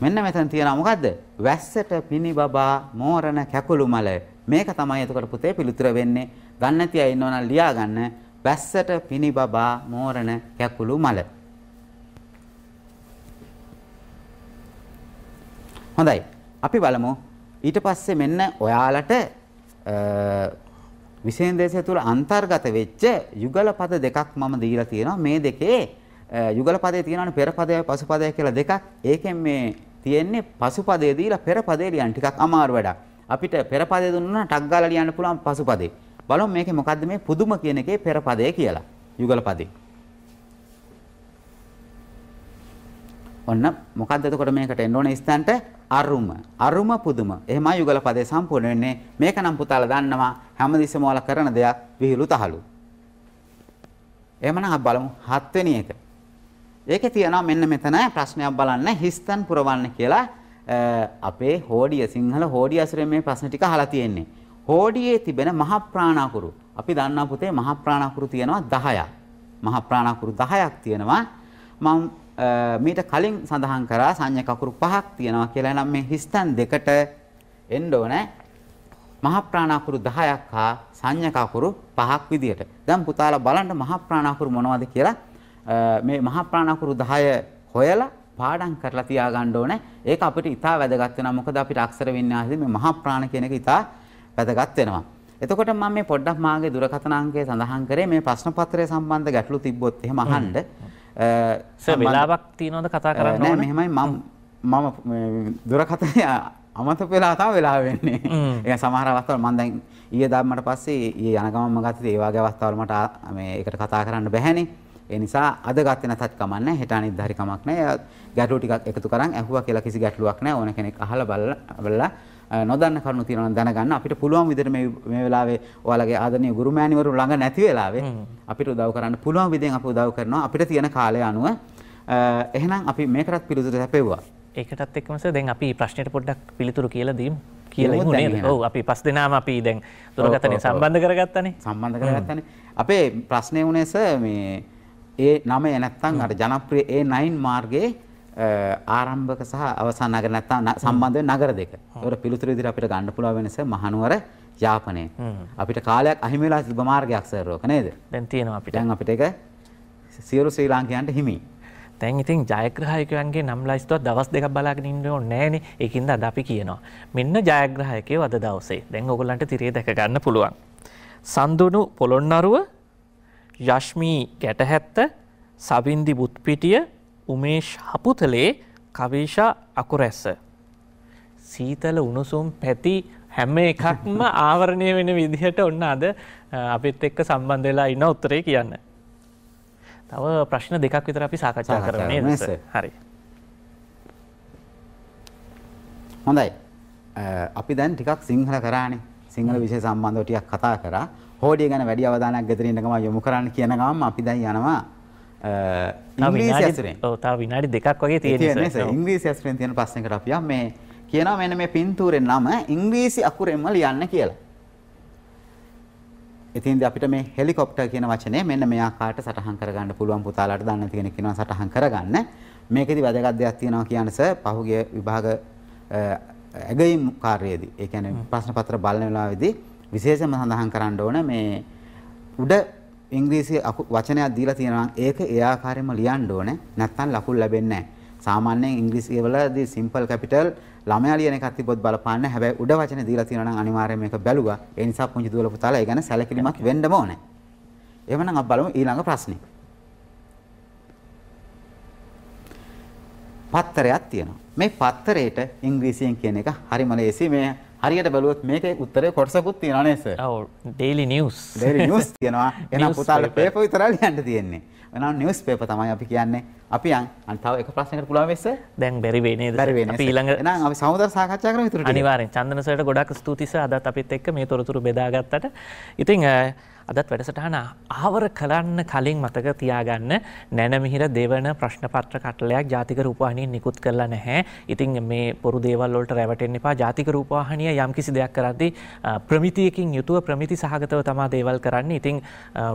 මෙන්න මෙතන තියෙනවා මොකද්ද? වැස්සට පිනි බබා මෝරණ කැකුළු මල. මේක තමයි එතකොට පුතේ පිළිතුර වෙන්නේ. ගන්න නැති අය ඉන්නවනම් ලියා ගන්න. වැස්සට පිනි බබා මෝරණ කැකුළු මල. හොඳයි. අපි බලමු ඊට පස්සේ මෙන්න ඔයාලට විශේෂ තුළ අන්තර්ගත වෙච්ච යුගල පද දෙකක් මම දීලා තියෙනවා. මේ දෙකේ යුගල පදේ තියෙනවානේ පෙරපදයයි පසුපදයයි කියලා දෙකක්. ඒකෙන් මේ තියෙන්නේ පසුපදේ දීලා පෙරපදේ ලියන්න ටිකක් අමාරු වැඩක්. අපිට පෙරපදේ දුන්නා ටක් ගාලා ලියන්න පුළුවන් පසුපදේ. බලමු මේකේ මොකද්ද මේ පුදුම කියන එකේ පෙරපදේ කියලා. යුගල පදේ. ඔන්න මොකද්ද එතකොට මේකට එන්න ඕනේ ස්ථාන්ට අරුම අරුම පුදුම එහෙමයි යුගල පදේ සම්පූර්ණ වෙන්නේ මේක නම් පුතාලා දන්නවා හැමදෙස්සම ඔයාලා කරන දෙයක් විහිළු තහළු එහෙමනම් අපි බලමු හත්වෙනි එක ඒකේ තියෙනවා මෙන්න මෙතන ප්‍රශ්නයක් බලන්න හිස්තන් පුරවන්න කියලා අපේ හෝඩිය සිංහල හෝඩිය අසුරෙන් මේ ප්‍රශ්න ටික අහලා තියෙන්නේ හෝඩියේ තිබෙන මහ ප්‍රාණාකුරු අපි දන්නා පුතේ මහ ප්‍රාණාකුරු තියෙනවා 10ක් මහ ප්‍රාණාකුරු 10ක් තියෙනවා මම මීට කලින් සඳහන් කරා සංඥා කකුරු පහක් තියෙනවා කියලා නම් මේ හිස්තන් දෙකට එන්න ඕනේ මහ ප්‍රාණාකුරු 10ක් හා සංඥා කකුරු 5ක් විදියට. දැන් පුතාලා බලන්න මහ ප්‍රාණාකුරු මොනවද කියලා මේ මහ ප්‍රාණාකුරු 10 හොයලා පාඩම් කරලා තියාගන්න ඕනේ. ඒක අපිට ඉතා වැදගත් වෙනවා. මොකද අපිට අක්ෂර වින්‍යාසයේ මේ මහ ප්‍රාණ කියන එක ඉතා වැදගත් වෙනවා. එතකොට මම මේ පොඩ්ඩක් මාගේ දුරකථන අංකය සඳහන් කරේ මේ ප්‍රශ්න පත්‍රය සම්බන්ධ ගැටලු තිබ්බොත් එහෙම අහන්න. වෙලාවක් තියනොද කතා කරන්න මෙහෙමයි මම මම දුරකථනය අමත පෙලාතාව වෙලා වෙන්නේ ඒ සමහර අවස්ථාවල් මම දැන් ඊයේ දාම්මට පස්සේ ඊයේ යනගමම ගත්තද ඒ වගේ අවස්ථාවල් මට මේ ඒකට කතා කරන්න බැහැනේ ඒ නිසා අද ගත්තේ නැතත් කමක් නැහැ හෙට අනිත් හරි කමක් නැහැ ගැටලු ටිකක් එකතු කරන් ඇහුවා කියලා කිසි ගැටලුවක් නැහැ ඕන කෙනෙක් අහලා බලලා නොදන්න කරුණු තියෙනවා නම් දැනගන්න අපිට පුළුවන් විදිහට මේ මේ වෙලාවේ ඔයාලගේ ආදරණීය ගුරුමෑණිවරු ළඟ නැති වෙලාවේ අපිට උදව් කරන්න පුළුවන් විදිහෙන් අපි උදව් කරනවා අපිට තියෙන කාලය අනුව එහෙනම් අපි මේකටත් පිළිතුරු සැපෙව්වා ඒකටත් එක්කම සර් දැන් අපි ප්‍රශ්නෙට පොඩ්ඩක් පිළිතුරු කියලා දීමු කියලා ඉමු නේද ඔව් අපි පස් දෙනාම අපි දැන් දුරගතනේ සම්බන්ධ කරගත්තනේ සම්බන්ධ කරගත්තනේ අපේ ප්‍රශ්නේ වුණේ සර් මේ ඒ නම නැත්තම් අර ජනප්‍රිය A9 මාර්ගයේ ආරම්භක සහ අවසන් නගර නැත්නම් සම්බන්ධ වෙන නගර දෙක. ඒකට පිළිතුරු විදිහට අපිට ගන්න පුළුවන් වෙනස මහනුවර යාපනය. අපිට කාලයක් අහිමි වෙලා තිබ මාර්ගයක් සර්වක නේද? දැන් තියෙනවා අපිට. දැන් අපිට ඒක සියලු ශ්‍රී ලාංකිකයන්ට හිමි. දැන් ඉතින් ජයග්‍රහයකයන්ගේ නම් ලයිස්තුවත් දවස් දෙක බලාගෙන ඉන්න ඕනේ නෑනේ. ඒකින්ද අද අපි කියනවා. මෙන්න ජයග්‍රහයකයෝ අද දවසේ. දැන් ඔයගොල්ලන්ට තිරේ දැක ගන්න පුළුවන්. සඳුණු පොළොන්නරුව, යෂ්මී ගැටහැත්ත, සවින්දි බුත්පිටිය, උමේෂ් හපුතලේ කවේෂා අකුරැස්ස. සීතල උණුසුම් පැති හැම එකක්ම ආවරණය වෙන විදිහට ඔන්න අද අපිත් එක්ක සම්බන්ධ වෙලා ඉන්න උත්තරේ කියන්න. තව ප්‍රශ්න දෙකක් විතර අපි සාකච්ඡා කරන්නේ හරි. හොඳයි. අපි දැන් ටිකක් සිංහල කරානේ. සිංහල විශේෂ සම්බන්ධව ටිකක් කතා කරා. හෝඩිය ගැන වැඩි අවධානයක් ගෙදරින් ඉන්නකම යොමු කරන්න කියන ගමන් අපි දැන් යනවා තා විනාඩි දෙකක් වගේ තියෙන ඉංග්‍රීසි ඇස්රෙන් තියෙන පස්සෙකට අපිය මේ කියනවා මෙන්න මේ පින්තූරෙන් නම ඉංග්‍රීසි අකුරෙන්ම ලියන්න කියලා. ඉතින් අපිට මේ හෙලිකොප්ටර් කියන වචනේ මෙන්න මේ ආකාරයට සටහන් කරගන්න පුළුවන් පුතාලාට දන්න තියෙන කෙනා සටහන් කරගන්න. මේකෙදි වැදගත් දෙයක් තියෙනවා කියන්නේ සර් පහුගිය විභාග ඇගයීම් කාර්යයේදී ඒ කියන්නේ ප්‍රශ්න පත්‍ර බලන වෙලාවේදී විශේෂම සඳහන් කරන්න ඕන මේ උඩ ඉංග්‍රීසි වචනයක් දීලා තියෙනවා ඒක ඒ ආකාරයෙන්ම ලියන්න ඕනේ. නැත්නම් ලකුණු ලැබෙන්නේ නැහැ. සාමාන්‍යයෙන් ඉංග්‍රීසි වලදී simple capital ළමයා ලියන එකක් තිබ්බොත් බලපාන්න. හැබැයි උඩ වචන දීලා තියෙනවා නම් අනිවාර්යයෙන් මේක බැලුවා. ඒ නිසා පුංචි දුවල පුතාලා ඒ ගැන සැලකිලිමත් වෙන්නම ඕනේ. එහෙමනම් අපි බලමු ඊළඟ ප්‍රශ්නේ. පත්තරයක් තියෙනවා. මේ පත්තරේට ඉංග්‍රීසියෙන් කියන එක හරිම ලේසි. මේ හරියට බලුවත් මේක උත්තරේ කොටසකුත් තියෙනවා නේද සර්? ඔව් ඩේලි නිවුස්. ඩේලි නිවුස් තියෙනවා. එහෙනම් පුතාලට පේපර් විතරයි ලියන්න තියෙන්නේ. එහෙනම් නිවුස් පේපර් තමයි අපි කියන්නේ. අපි යන් අන්න තව එක ප්‍රශ්නයකට පුළුවන් වෙස්ස? දැන් බැරි වෙයි නේද? අපි ඊළඟ එහෙනම් අපි සමුදර සාකච්ඡා කරමු ඉතුරු ටික. අනිවාර්යෙන්. චන්දන සර්ට ගොඩක් ස්තුතියි සර් අදත් අපිත් එක්ක මේ තොරතුරු බෙදාගත්තට. ඉතින් අදත් වැඩසටහන ආවර කරන්න කලින් මතක තියාගන්න නැනමිහිර දෙවන ප්‍රශ්නපත්‍ර කටලයක් ජාතික රූපවාහිනී නිකුත් කරලා නැහැ. ඉතින් මේ පොරු දේවල් වලට රැවටෙන්න එපා. ජාතික රූපවාහිනිය යම්කිසි දෙයක් කරද්දී ප්‍රමිතියකින් යුතුව ප්‍රමිති සහගතව තමා දේවල් කරන්නේ. ඉතින්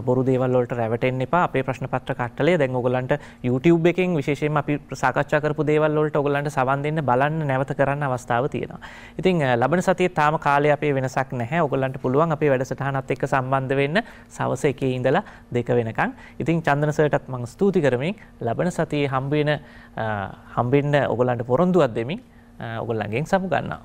බොරු දේවල් වලට රැවටෙන්න එපා. අපේ ප්‍රශ්නපත්‍ර කට්ටලය දැන් ඔයගලන්ට YouTube එකෙන් විශේෂයෙන්ම අපි සාකච්ඡා කරපු දේවල් වලට ඔයගලන්ට සවන් දෙන්න බලන්න නැවත කරන්න අවස්ථාව තියෙනවා. ඉතින් ලබන සතියේ තාම කාලය අපේ වෙනසක් නැහැ. ඔයගලන්ට පුළුවන් අපේ වැඩසටහනත් එක්ක සම්බන්ධ වෙන්න සවස එකේ ඉඳලා දෙක වෙනකං. ඉතින් චන්දනසටත් මං ස්තුති කරමින් ලබන සතියේ හම්බෙන හම්බෙන්න ඔගොලන්ට පොරොන්දුවක් දෙමින් ඔගොල්ලන්ගෙන් සමු ගන්නවා.